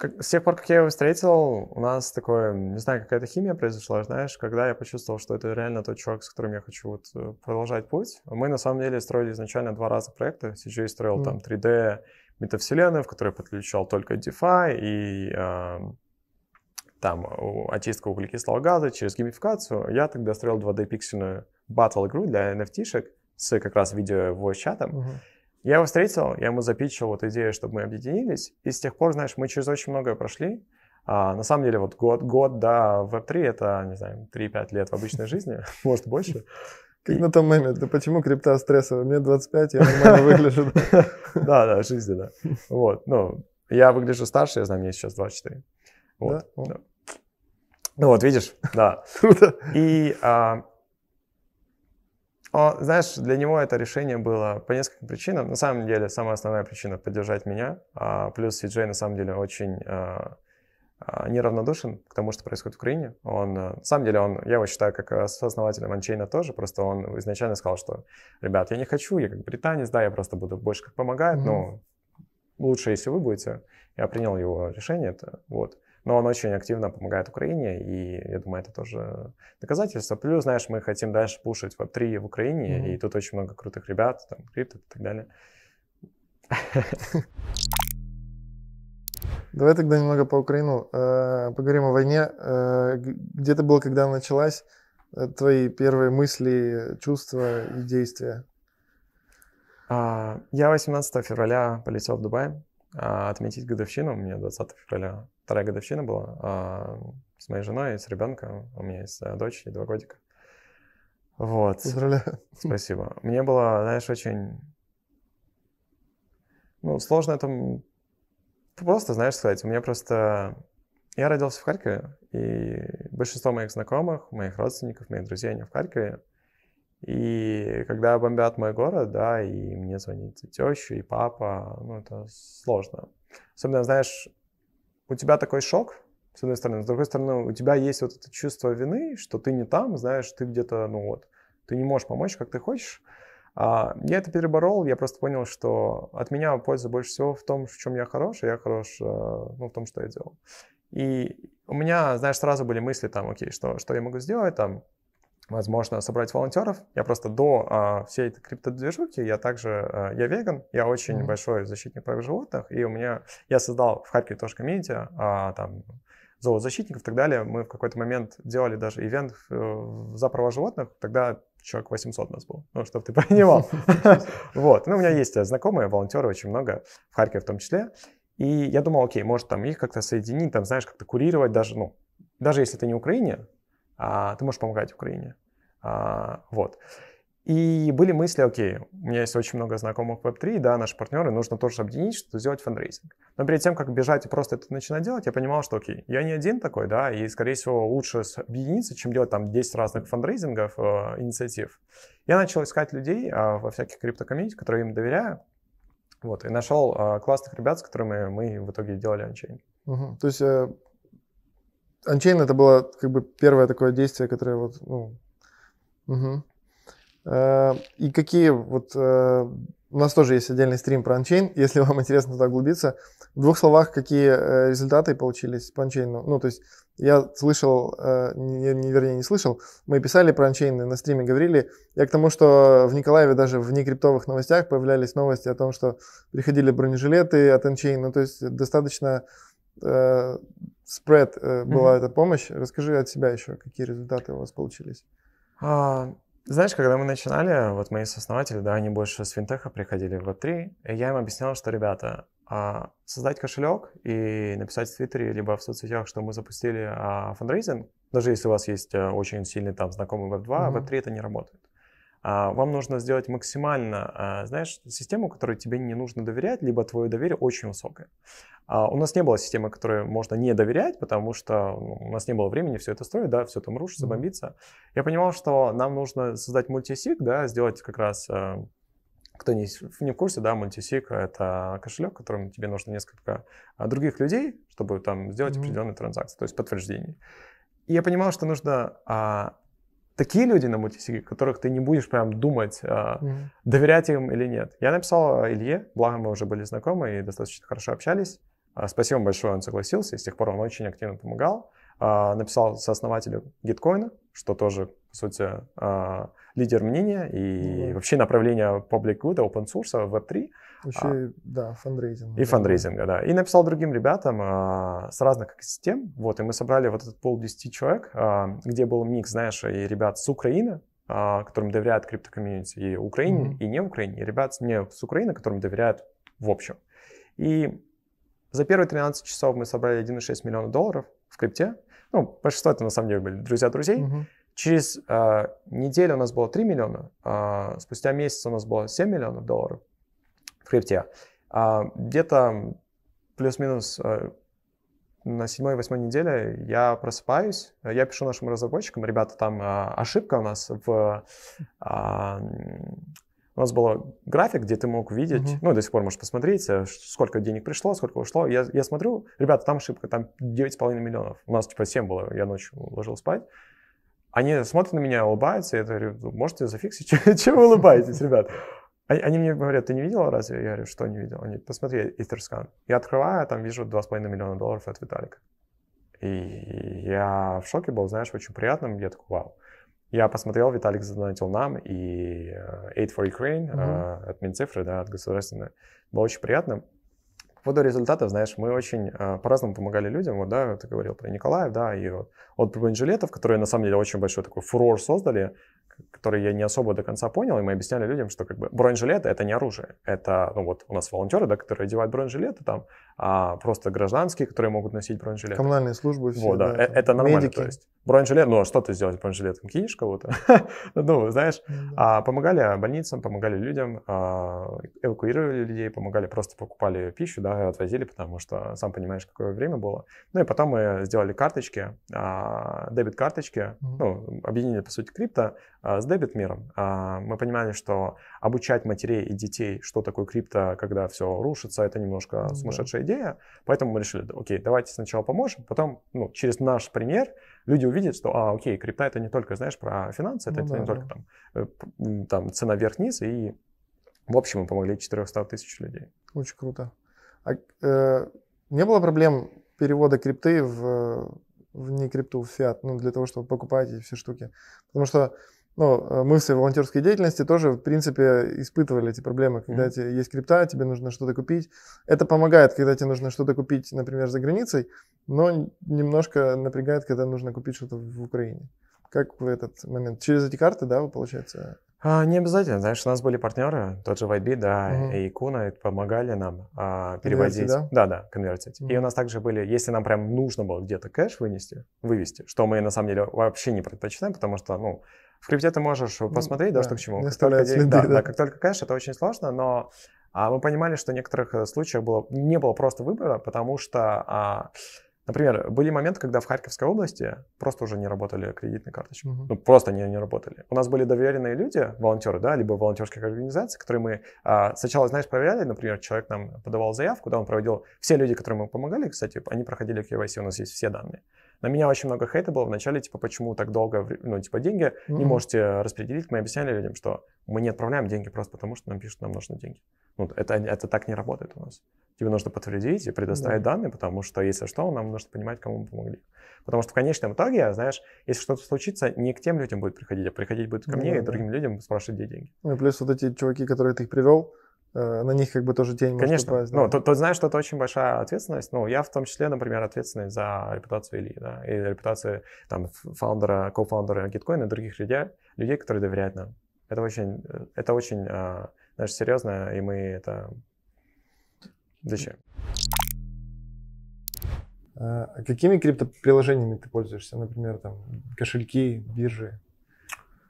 как, с тех пор, как я его встретил, у нас такое, не знаю, какая-то химия произошла, знаешь, когда я почувствовал, что это реально тот чувак, с которым я хочу вот продолжать путь. Мы на самом деле строили изначально два раза проекта. CJ строил mm. там 3D, метавселенную, в которой подключал только DeFi и э, там очистка углекислого газа через геймификацию, я тогда строил 2D-пиксельную батл-игру для NFT-шек с как раз видео его чатом. uh Я его встретил, я ему запичил вот идею, чтобы мы объединились, и с тех пор, знаешь, мы через очень многое прошли, а, на самом деле, вот год, год до Web3 — это, не знаю, 3-5 лет в обычной жизни, может, больше. Как на том меме, да почему крипта стрессовая? Мне 25, я нормально выгляжу. Да, да, жизнь, да. Вот, ну, я выгляжу старше, я знаю, мне сейчас 24. Вот, Ну вот, видишь, да. Круто. И, а, знаешь, для него это решение было по нескольким причинам. На самом деле, самая основная причина — поддержать меня. А, плюс Сиджей, на самом деле, очень а, а, неравнодушен к тому, что происходит в Украине. Он, э, на самом деле, он, я его считаю как сооснователем Анчейна тоже, просто он изначально сказал, что, ребят, я не хочу, я как британец, да, я просто буду больше как помогать, mm-hmm. но лучше, если вы будете. Я принял его решение, это, вот. Но он очень активно помогает Украине, и я думаю, это тоже доказательство. Плюс, знаешь, мы хотим дальше пушить Web3 в Украине, mm-hmm. и тут очень много крутых ребят, там, крипто и так далее. Давай тогда немного по Украину э, поговорим о войне. Э, где ты был, когда она началась? Э, твои первые мысли, чувства и действия? А, я 18 февраля полетел в Дубай а, отметить годовщину. У меня 20 февраля вторая годовщина была а, с моей женой и с ребенком. У меня есть дочь и два годика. Вот. Поздравляю. Спасибо. Мне было, знаешь, очень... Ну, сложно это просто, знаешь, сказать, у меня просто... Я родился в Харькове, и большинство моих знакомых, моих родственников, моих друзей, они в Харькове. И когда бомбят мой город, да, и мне звонит и теща, и папа, ну, это сложно. Особенно, знаешь, у тебя такой шок, с одной стороны. С другой стороны, у тебя есть вот это чувство вины, что ты не там, знаешь, ты где-то, ну вот, ты не можешь помочь, как ты хочешь. А, я это переборол, я просто понял, что от меня польза больше всего в том, в чем я хорош, и а я хорош э, ну, в том, что я делал. И у меня, знаешь, сразу были мысли там, окей, что, что я могу сделать там, возможно, собрать волонтеров. Я просто до а, всей этой криптодвижухи, я также, а, я веган, я очень mm-hmm. большой защитник прав животных, и у меня, я создал в Харькове тоже комьюнити, а, там, зоозащитников и так далее. Мы в какой-то момент делали даже ивент э, за права животных, тогда человек 800 нас было, ну, чтобы ты понимал. Вот, ну, у меня есть э, знакомые, волонтеры очень много, в Харькове в том числе, и я думал, окей, может, там их как-то соединить, там, знаешь, как-то курировать, даже, ну, даже если ты не Украине, а, ты можешь помогать Украине, а, вот. И были мысли, окей, у меня есть очень много знакомых в Web3, да, наши партнеры, нужно тоже объединить, что сделать фандрейзинг. Но перед тем, как бежать и просто это начинать делать, я понимал, что окей, я не один такой, да, и, скорее всего, лучше объединиться, чем делать там 10 разных фандрейзингов, э, инициатив. Я начал искать людей э, во всяких криптокомьюнити, которые им доверяю, вот, и нашел э, классных ребят, с которыми мы в итоге делали анчейн. Угу. То есть э, анчейн это было как бы первое такое действие, которое вот, ну, угу. Э, и какие вот... Э, у нас тоже есть отдельный стрим про анчейн, если вам интересно туда углубиться. В двух словах, какие э, результаты получились по анчейну? Ну, то есть я слышал, не, не, вернее, не слышал, мы писали про анчейны, на стриме говорили. Я к тому, что в Николаеве даже в некриптовых новостях появлялись новости о том, что приходили бронежилеты от анчейна. Ну, то есть достаточно спред э, была mm-hmm. эта помощь. Расскажи от себя еще, какие результаты у вас получились. А, знаешь, когда мы начинали, вот мои сооснователи, да, они больше с финтеха приходили в Web3, и я им объяснял, что, ребята, а, создать кошелек и написать в Твиттере либо в соцсетях, что мы запустили а, фандрейзинг, даже если у вас есть э, очень сильный там знакомый Web2, mm-hmm. Web3 это не работает. А, вам нужно сделать максимально, а, знаешь, систему, которой тебе не нужно доверять, либо твое доверие очень высокое. А, у нас не было системы, которой можно не доверять, потому что ну, у нас не было времени все это строить, да, все там рушится, бомбится. Я понимал, что нам нужно создать мультисик, да, сделать как раз э, кто не, не в курсе, да, мультисик — это кошелек, которым тебе нужно несколько других людей, чтобы там сделать mm определенные транзакции, то есть подтверждение. И я понимал, что нужно такие люди на мультисеке, которых ты не будешь прям думать, э, mm-hmm. доверять им или нет. Я написал Илье, благо мы уже были знакомы и достаточно хорошо общались. Э, спасибо большое, он согласился, и с тех пор он очень активно помогал. Э, написал сооснователю гиткоина, что тоже, по сути, э, лидер мнения и mm-hmm. вообще направление public good, open source, web 3. Еще а, и, да, фандрейзинга. И да. фандрейзинга, да. И написал другим ребятам а, с разных систем, Вот, и мы собрали вот этот пол 10 человек, а, где был микс, знаешь, и ребят с Украины, а, которым доверяют криптокомьюнити, и Украине, mm-hmm. и не Украине, и ребят не с Украины, которым доверяют в общем. И за первые 13 часов мы собрали 1,6 миллиона долларов в крипте. Ну, большинство это на самом деле были друзья друзей. Mm-hmm. Через э, неделю у нас было 3 миллиона, э, спустя месяц у нас было 7 миллионов долларов, в крипте А где-то плюс-минус э, на седьмой-восьмой неделе я просыпаюсь, э, я пишу нашим разработчикам, ребята, там э, ошибка у нас в... А, у нас был график, где ты мог видеть, mm-hmm. ну, до сих пор можешь посмотреть, сколько денег пришло, сколько ушло. Я, я смотрю, ребята, там ошибка, там 9,5 миллионов. У нас, типа, 7 было, я ночью ложил спать. Они смотрят на меня, улыбаются, я говорю, можете зафиксить, чем вы улыбаетесь, ребят? Они мне говорят, ты не видела разве? Я говорю, что не видел? Они, посмотри, Etherscan. Я открываю, там вижу 2,5 миллиона долларов от Виталика. И я в шоке был, знаешь, очень приятным. Я такой, вау. Я посмотрел, Виталик задонатил нам, и э, Aid for Ukraine uh-huh. Угу. от Минцифры, да, от государственной, было очень приятно. По поводу результатов, знаешь, мы очень э, по-разному помогали людям, вот, да, ты говорил про Николаев, да, и вот, от бронежилетов, которые, на самом деле, очень большой такой фурор создали, который я не особо до конца понял, и мы объясняли людям, что как бы бронежилеты — это не оружие. Это, ну вот, у нас волонтеры, да, которые одевают бронежилеты, там, а просто гражданские, которые могут носить бронежилеты. Коммунальные службы все. Вот, да. да. Э, это нормально. Медики. То есть бронежилет, ну а что ты сделаешь бронежилетом? Кинешь кого-то? Ну, ну, знаешь, mm-hmm. а, помогали больницам, помогали людям, а, эвакуировали людей, помогали, просто покупали пищу, да, отвозили, потому что сам понимаешь, какое время было. Ну и потом мы сделали карточки, а, дебит-карточки, mm-hmm. ну, объединили, по сути, крипто а, с дебит-миром. А, мы понимали, что обучать матерей и детей, что такое крипто, когда все рушится, это немножко mm-hmm. сумасшедшая идея. Поэтому мы решили, окей, давайте сначала поможем, потом, ну, через наш пример люди увидят, что, а, окей, крипта это не только, знаешь, про финансы, это, ну, это да, не да. только там, э, там цена вверх-вниз, и, в общем, мы помогли 400 тысяч людей. Очень круто. А, э, не было проблем перевода крипты в, в не крипту, в фиат, ну, для того, чтобы покупать и все штуки? Потому что ну, э, мы в волонтерской деятельности тоже, в принципе, испытывали эти проблемы, когда mm-hmm. есть крипта, тебе нужно что-то купить. Это помогает, когда тебе нужно что-то купить, например, за границей, но немножко напрягает, когда нужно купить что-то в Украине. Как в этот момент? Через эти карты, да, вы, получается? А, не обязательно, знаешь, у нас были партнеры, тот же Whitebit, да, угу. Mm-hmm. и Куна помогали нам а, переводить. да? Да, да, конвертить. Угу. mm И у нас также были, если нам прям нужно было где-то кэш вынести, вывести, что мы на самом деле вообще не предпочитаем, потому что, ну, в крипте ты можешь ну, посмотреть, ну, да, да, что к чему. Как только, следы, да, да. да, как только кэш, это очень сложно, но а, мы понимали, что в некоторых э, случаях было, не было просто выбора, потому что, а, например, были моменты, когда в Харьковской области просто уже не работали кредитные карточки. Угу. Ну, просто не, не работали. У нас были доверенные люди, волонтеры, да, либо волонтерские организации, которые мы а, сначала, знаешь, проверяли, например, человек нам подавал заявку, да, он проводил, все люди, которые мы помогали, кстати, они проходили KYC, у нас есть все данные. На меня очень много хейта было вначале, типа, почему так долго, ну, типа, деньги mm-hmm. не можете распределить. Мы объясняли людям, что мы не отправляем деньги просто потому, что нам пишут, нам нужны деньги. Ну, это, это так не работает у нас. Тебе нужно подтвердить и предоставить да. данные, потому что, если что, нам нужно понимать, кому мы помогли. Потому что в конечном итоге, знаешь, если что-то случится, не к тем людям будет приходить, а приходить будет ко да, ну мне и другим людям спрашивать, где деньги. Ну и плюс вот эти чуваки, которые ты их привел, Э, на них как бы тоже тень Конечно. может упасть. Да. Ну, тут, знаешь, что это очень большая ответственность. Ну, я в том числе, например, ответственный за репутацию Ильи, да, и репутацию там фаундера, кофаундера Gitcoin и других людей, людей, которые доверяют нам. Это очень, э, это очень, а, знаешь, серьезно, и мы это... Зачем? А, а какими криптоприложениями ты пользуешься? Например, там кошельки, биржи,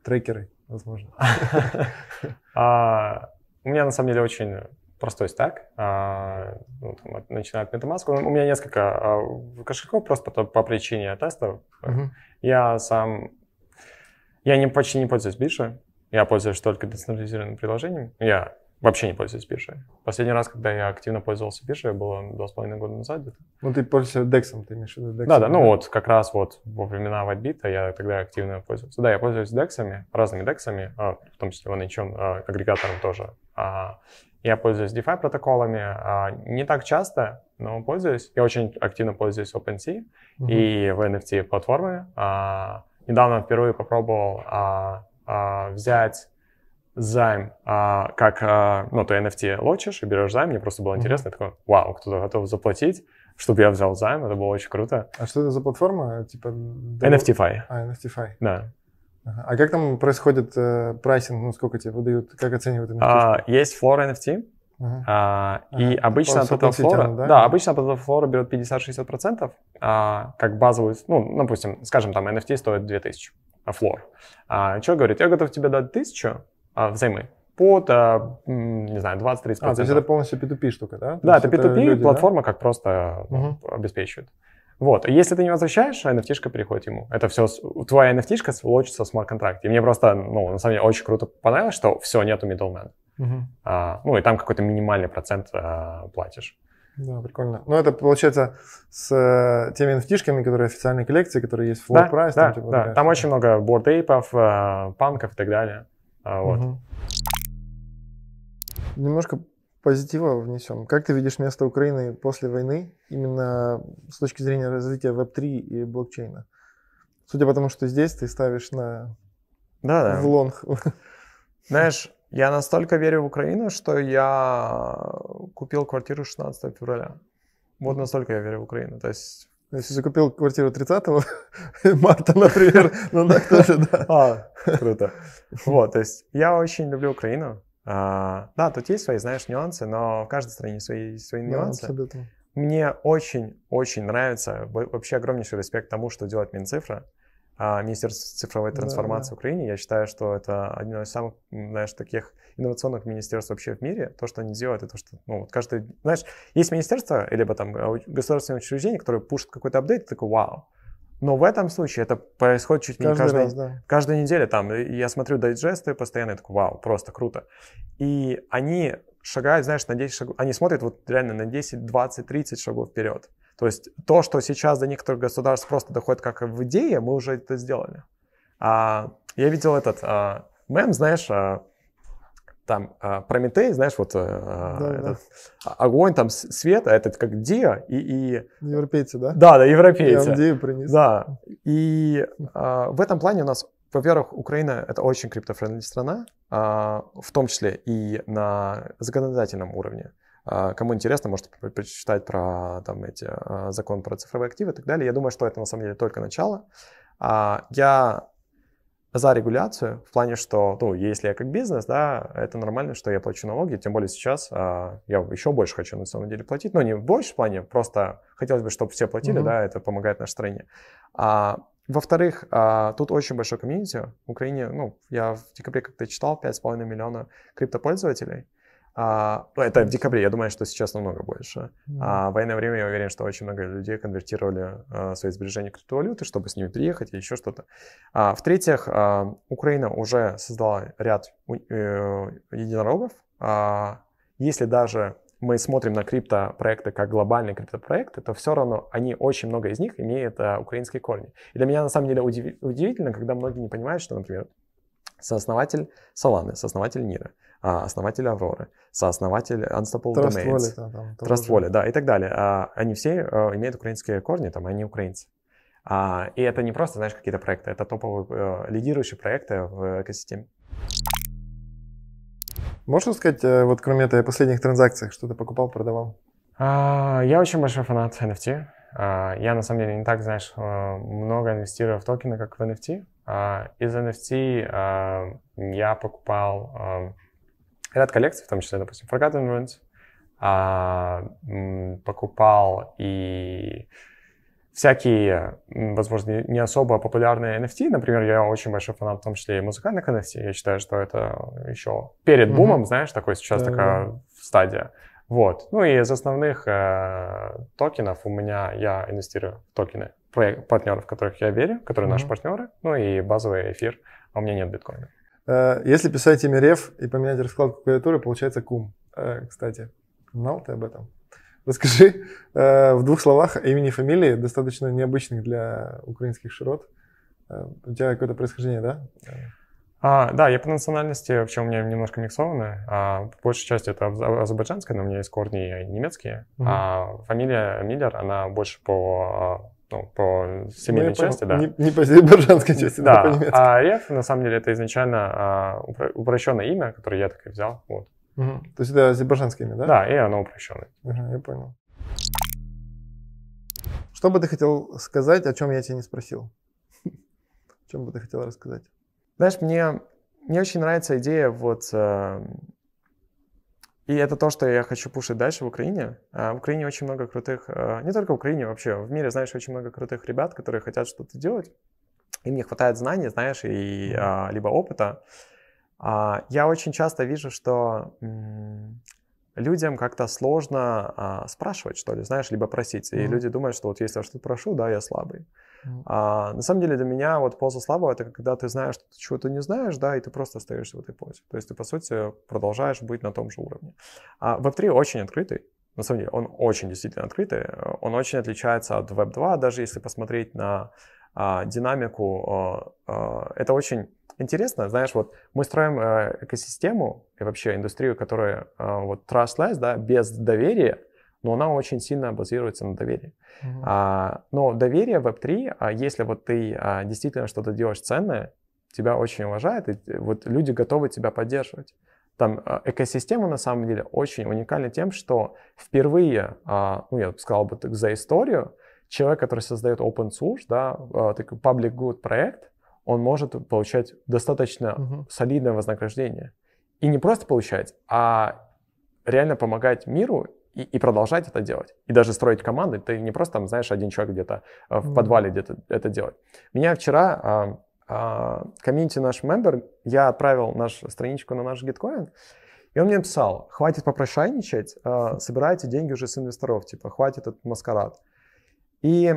трекеры, возможно. А, у меня на самом деле очень простой стак, а, ну, там, от, от MetaMask. У меня несколько а, кошельков просто по, причине тестов. uh Я сам, я не, почти не пользуюсь биржей, я пользуюсь только децентрализированным приложением. Я вообще не пользуюсь биржей. Последний раз, когда я активно пользовался биржей, было два с половиной года назад. где Ну, ты пользуешься DEX, ты имеешь в виду DEX? Ну да, да, ну вот, как раз вот во времена WhiteBit я тогда активно пользовался. Да, я пользуюсь DEX, разными DEX, а, в том числе OneHM, агрегатором тоже а, я пользуюсь DeFi протоколами, а, не так часто, но пользуюсь. Я очень активно пользуюсь OpenSea uh и в NFT платформы. А, недавно впервые попробовал взять займ, как, ну, ты NFT лочишь и берешь займ, мне просто было интересно, я такой, вау, кто-то готов заплатить, чтобы я взял займ, это было очень круто. А что это за платформа? Типа... NFT-fi. А, nft Да. А как там происходит э, прайсинг? Ну, сколько тебе выдают? Как оценивают NFT? А, есть Flora NFT. Uh-huh. А, и uh обычно от этого флора, да? да, обычно от этого флора берет 50-60%, а, как базовую, ну, допустим, скажем, там NFT стоит 2000, а флор. А, человек говорит, я готов тебе дать 1000 а, взаймы, под, а, не знаю, 20-30%. А, то есть это полностью P2P штука, да? То да, это P2P, это люди, платформа да? как просто угу. обеспечивает. Вот. И если ты не возвращаешь, nft а переходит ему. Это все, твоя nft лочится в смарт-контракте. И мне просто, ну, на самом деле, очень круто понравилось, что все, нету middleman. Угу. А, ну, и там какой-то минимальный процент а, платишь. Да, прикольно. Ну, это получается с э, теми nft которые официальные коллекции, которые есть в Floor да, Price. Да, там, типа, да. Такая, там очень много бордейпов, э, панков и так далее. А, вот. Угу. Немножко позитива внесем. Как ты видишь место Украины после войны, именно с точки зрения развития Web3 и блокчейна? Судя по тому, что здесь ты ставишь на... Да, да. В лонг. Знаешь, я настолько верю в Украину, что я купил квартиру 16 февраля. Вот настолько я верю в Украину. То есть если купил квартиру 30 марта, например, ну так тоже, да. А, круто. Вот, то есть я очень люблю Украину. А, да, тут есть свои, знаешь, нюансы, но в каждой стране свои, свои да, нюансы. Абсолютно. Мне очень-очень нравится, вообще огромнейший респект тому, что делает Минцифра, а, Министерство цифровой трансформации да, да. Украины. Я считаю, что это одно из самых, знаешь, таких инновационных министерств вообще в мире. То, что они делают, это то, что, ну, вот каждый, знаешь, есть министерство, либо там э, государственное учреждение, которое пушит какой-то апдейт, ты такой, вау, но в этом случае это происходит чуть ли не каждый, раз, да. каждую неделю. Там я смотрю дайджесты постоянно, я такой, вау, просто круто. И они шагают, знаешь, на 10 шагов, они смотрят вот реально на 10, 20, 30 шагов вперед. То есть то, что сейчас до некоторых государств просто доходит как в идее, мы уже это сделали. А, я видел этот а, мем, знаешь, а, там а, Прометей, знаешь, вот э, да, да. А, огонь, там свет, а этот как Диа и, и... Европейцы, да? Да, да, европейцы. Я принес. Да, и э, в этом плане у нас, во-первых, Украина это очень криптофрендли страна, э, в том числе и на законодательном уровне. Э, кому интересно, может прочитать про там эти э, закон про цифровые активы и так далее. Я думаю, что это на самом деле только начало. А я за регуляцию в плане, что, ну, если я как бизнес, да, это нормально, что я плачу налоги, тем более сейчас э, я еще больше хочу на самом деле платить, но ну, не больше в плане, просто хотелось бы, чтобы все платили, mm-hmm. да, это помогает нашей стране. А, во-вторых, а, тут очень большой комьюнити. В Украине, ну, я в декабре как-то читал, 5,5 миллиона криптопользователей. А, ну, это в декабре, я думаю, что сейчас намного больше. А в военное время я уверен, что очень много людей конвертировали а, свои сбережения в криптовалюты, чтобы с ними приехать или еще что-то. А, в-третьих, Украина уже создала ряд э, единорогов. если даже мы смотрим на криптопроекты как глобальные криптопроекты, то все равно они, очень много из них имеют украинские корни. И для меня на самом деле удивительно, когда многие не понимают, что, например, сооснователь Solana, сооснователь Нира, а, основатель Авроры, сооснователь Unstoppable Trust Domains, Wallet, да, там, Trust Wallet, да, и так далее. А, они все э, имеют украинские корни, там, они украинцы. А, и это не просто, знаешь, какие-то проекты, это топовые э, лидирующие проекты в экосистеме. Можешь сказать, э, вот кроме этой последних транзакций, что ты покупал, продавал? Я очень большой фанат NFT. Я, на самом деле, не так, знаешь, много инвестирую в токены, как в NFT. А, из NFT а, я покупал а, ряд коллекций, в том числе, допустим, Forgotten Runes, покупал и всякие, возможно, не особо популярные NFT. Например, я очень большой фанат, в том числе и музыкальных NFT. Я считаю, что это еще перед mm-hmm. бумом, знаешь, такой сейчас да, такая да. стадия. Вот. Ну и из основных э, токенов у меня я инвестирую в токены партнеров, в которых я верю, которые наши партнеры, ну и базовый эфир, а у меня нет биткоина. Э, если писать имя Рев и поменять раскладку клавиатуры, получается кум. Э, кстати, знал ты об этом? Расскажи э, в двух словах имени и фамилии, достаточно необычных для украинских широт. У тебя какое-то происхождение, да? А, да, я по национальности, вообще у меня немножко миксованы. А, по большей части это азербайджанская, но у меня есть корни немецкие. Угу. А фамилия Миллер, она больше по ну, по семейной Мы ну, части, по, да. Не, не по азербайджанской части, да. да а Ареф, на самом деле, это изначально а, упрощенное имя, которое я так и взял. Вот. Угу. То есть это азербайджанское имя, да? Да, и оно упрощенное. Угу, я понял. Что бы ты хотел сказать, о чем я тебя не спросил? О чем бы ты хотел рассказать? Знаешь, мне, мне очень нравится идея вот эм, и это то, что я хочу пушить дальше в Украине. А, в Украине очень много крутых, а, не только в Украине вообще, в мире, знаешь, очень много крутых ребят, которые хотят что-то делать. Им не хватает знаний, знаешь, и а, либо опыта. Я очень часто вижу, что людям как-то сложно спрашивать, что ли, знаешь, либо просить. И mm-hmm. люди думают, что вот если я что-то прошу, да, я слабый. А, на самом деле для меня вот поза слабого это когда ты знаешь, что ты чего-то не знаешь, да, и ты просто остаешься в этой позе. То есть ты, по сути, продолжаешь быть на том же уровне. А Web3 очень открытый. На самом деле, он очень действительно открытый. Он очень отличается от Web2, даже если посмотреть на а, динамику. А, а, это очень интересно. Знаешь, вот мы строим э, экосистему и вообще индустрию, которая вот trustless, да, без доверия, но она очень сильно базируется на доверии. Mm-hmm. А, но доверие в Web3, а если вот ты а, действительно что-то делаешь ценное, тебя очень уважают, и вот люди готовы тебя поддерживать. Там а, экосистема на самом деле очень уникальна тем, что впервые, а, ну я бы сказал бы так, за историю, человек, который создает open source, да, а, такой public good проект, он может получать достаточно mm-hmm. солидное вознаграждение. И не просто получать, а реально помогать миру и, и продолжать это делать. И даже строить команды. Ты не просто там, знаешь, один человек где-то э, в mm подвале где-то это делать. Меня вчера а, а, комьюнити наш мембер, я отправил нашу страничку на наш гиткоин, и он мне написал, хватит попрошайничать, а, собирайте деньги уже с инвесторов, типа, хватит этот маскарад. И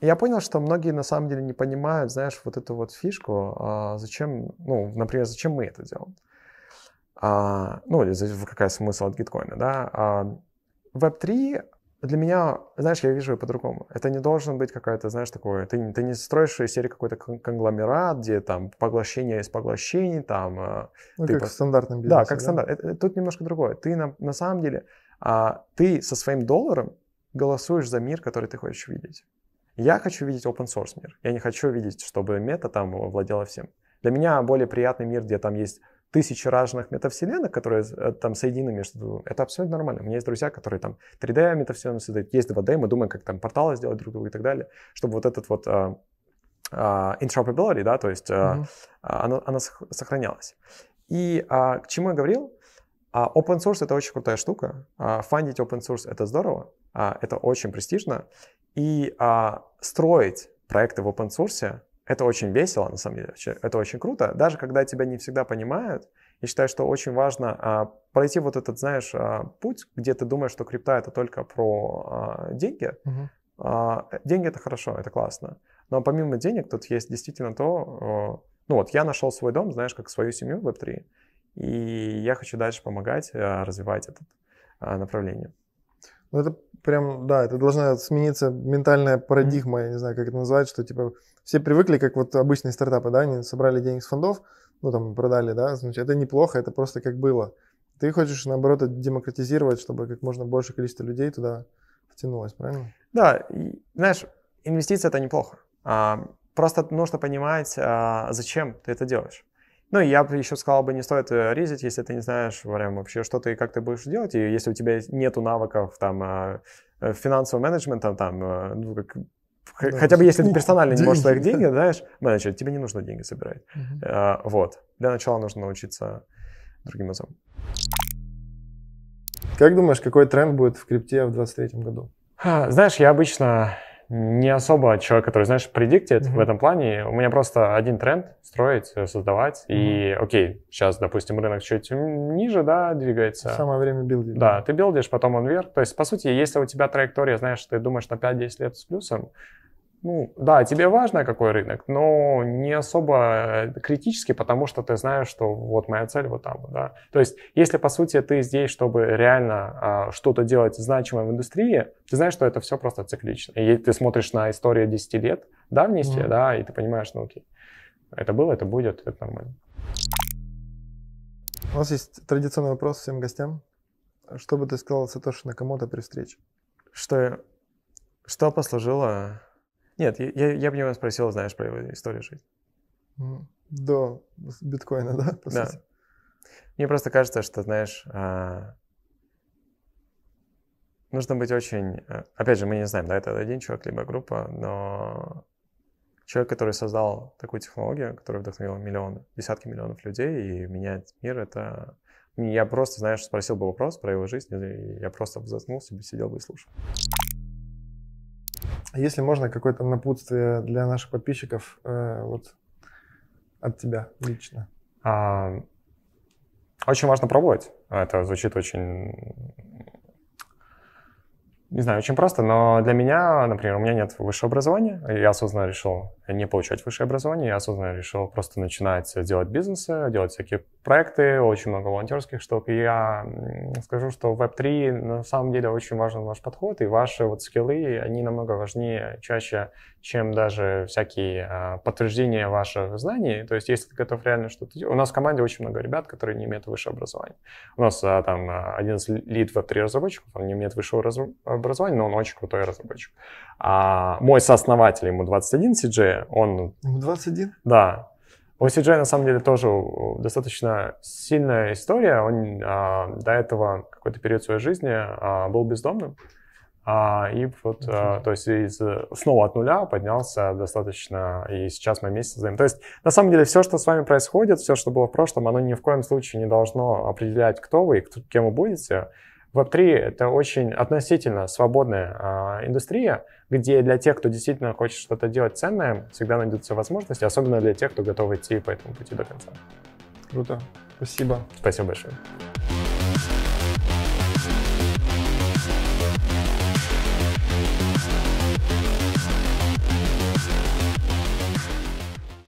я понял, что многие на самом деле не понимают, знаешь, вот эту вот фишку, зачем, ну, например, зачем мы это делаем. Ну, или какая смысл от гиткоина, да. Web3 для меня, знаешь, я вижу ее по-другому. Это не должен быть какая-то, знаешь, такое... Ты, ты не строишь из серии какой-то конгломерат, где там поглощение из поглощений, там... А, ну, ты как по... в стандартном бизнесе. Да, как да? стандарт. Это, это, тут немножко другое. Ты на, на самом деле, а, ты со своим долларом голосуешь за мир, который ты хочешь видеть. Я хочу видеть open source мир. Я не хочу видеть, чтобы мета там владела всем. Для меня более приятный мир, где там есть тысячи разных метавселенных, которые э, там соединены между другом, это абсолютно нормально. У меня есть друзья, которые там 3D метавселенную создают, есть 2D, мы думаем, как там порталы сделать друг другу и так далее, чтобы вот этот вот uh, uh, interoperability, да, то есть mm-hmm. она, она сохранялась. И uh, к чему я говорил? Uh, open source — это очень крутая штука. Uh, фандить open source — это здорово, uh, это очень престижно. И uh, строить проекты в open source это очень весело, на самом деле, это очень круто, даже когда тебя не всегда понимают. Я считаю, что очень важно а, пройти вот этот, знаешь, а, путь, где ты думаешь, что крипта это только про а, деньги. uh А, э, деньги это хорошо, это классно. Но помимо денег тут есть действительно то, а, ну вот я нашел свой дом, знаешь, как свою семью в Web3, и я хочу дальше помогать а, развивать это а, направление. Ну это прям, да, это должна смениться ментальная парадигма, mm-hmm. я не знаю, как это назвать, что типа все привыкли, как вот обычные стартапы, да, они собрали денег с фондов, ну, там, продали, да, значит, это неплохо, это просто как было. Ты хочешь, наоборот, демократизировать, чтобы как можно больше количество людей туда втянулось, правильно? Да, и, знаешь, инвестиции — это неплохо. А, просто нужно понимать, а, зачем ты это делаешь. Ну, я бы еще сказал бы, не стоит э, ризить, если ты не знаешь прям вообще, что ты и как ты будешь делать, и если у тебя нет навыков там а, э, финансового менеджмента, там, э, ну, как да, хотя бы если ты ну, персонально не можешь своих денег, знаешь, менеджер, тебе не нужно деньги собирать. Угу. А, вот. Для начала нужно научиться другим языком. Как думаешь, какой тренд будет в крипте в 2023 году? Знаешь, я обычно не особо человек, который, знаешь, предиктит mm-hmm. в этом плане. У меня просто один тренд — строить, э, создавать. Mm-hmm. И окей, сейчас, допустим, рынок чуть ниже, да, двигается. Самое время билдить. Да, ты билдишь, потом он вверх. То есть, по сути, если у тебя траектория, знаешь, ты думаешь на 5-10 лет с плюсом, ну, да, тебе важно, какой рынок, но не особо э, критически, потому что ты знаешь, что вот моя цель вот там, да. То есть, если, по сути, ты здесь, чтобы реально а, что-то делать значимое в индустрии, ты знаешь, что это все просто циклично. И ты смотришь на историю 10 лет давности, mm-hmm. да, и ты понимаешь, ну, окей, это было, это будет, это нормально. У нас есть традиционный вопрос всем гостям. Что бы ты сказал Сатоши то при встрече? Что, что послужило нет, я, я, я понимаю, спросил, знаешь, про его историю жизни. До биткоина, да? По да. Сути? Мне просто кажется, что, знаешь, а, нужно быть очень... А, опять же, мы не знаем, да, это один человек, либо группа, но человек, который создал такую технологию, которая вдохновила миллионы, десятки миллионов людей и меняет мир, это... Я просто, знаешь, спросил бы вопрос про его жизнь, и я просто заткнулся сидел бы и слушал. А если можно, какое-то напутствие для наших подписчиков э, вот, от тебя лично. А, очень важно пробовать. Это звучит очень... Не знаю, очень просто, но для меня, например, у меня нет высшего образования, я осознанно решил не получать высшее образование, я осознанно решил просто начинать делать бизнесы, делать всякие проекты, очень много волонтерских штук. И я скажу, что в Web3 на самом деле очень важен ваш подход, и ваши вот скиллы, они намного важнее чаще, чем даже всякие а, подтверждения ваших знаний. То есть если ты готов реально что-то делать... У нас в команде очень много ребят, которые не имеют высшего образования. У нас а, там а, один из лид Web3 разработчиков, он не имеет высшего образования, но он очень крутой разработчик. А мой сооснователь, ему 21 CJ, он... Ему 21? Да. У CJ, на самом деле, тоже э, достаточно сильная история. Он а, до этого какой-то период своей жизни а, был бездомным. А, и вот, а, то есть из, э, снова от нуля поднялся достаточно, и сейчас мы вместе создаем. То есть, на самом деле, все, что с вами происходит, все, что было в прошлом, оно ни в коем случае не должно определять, кто вы и кто, кем вы будете. Web3 — это очень относительно свободная э, индустрия, где для тех, кто действительно хочет что-то делать ценное, всегда найдутся возможности, особенно для тех, кто готов идти по этому пути до конца. Круто. Спасибо. Спасибо большое.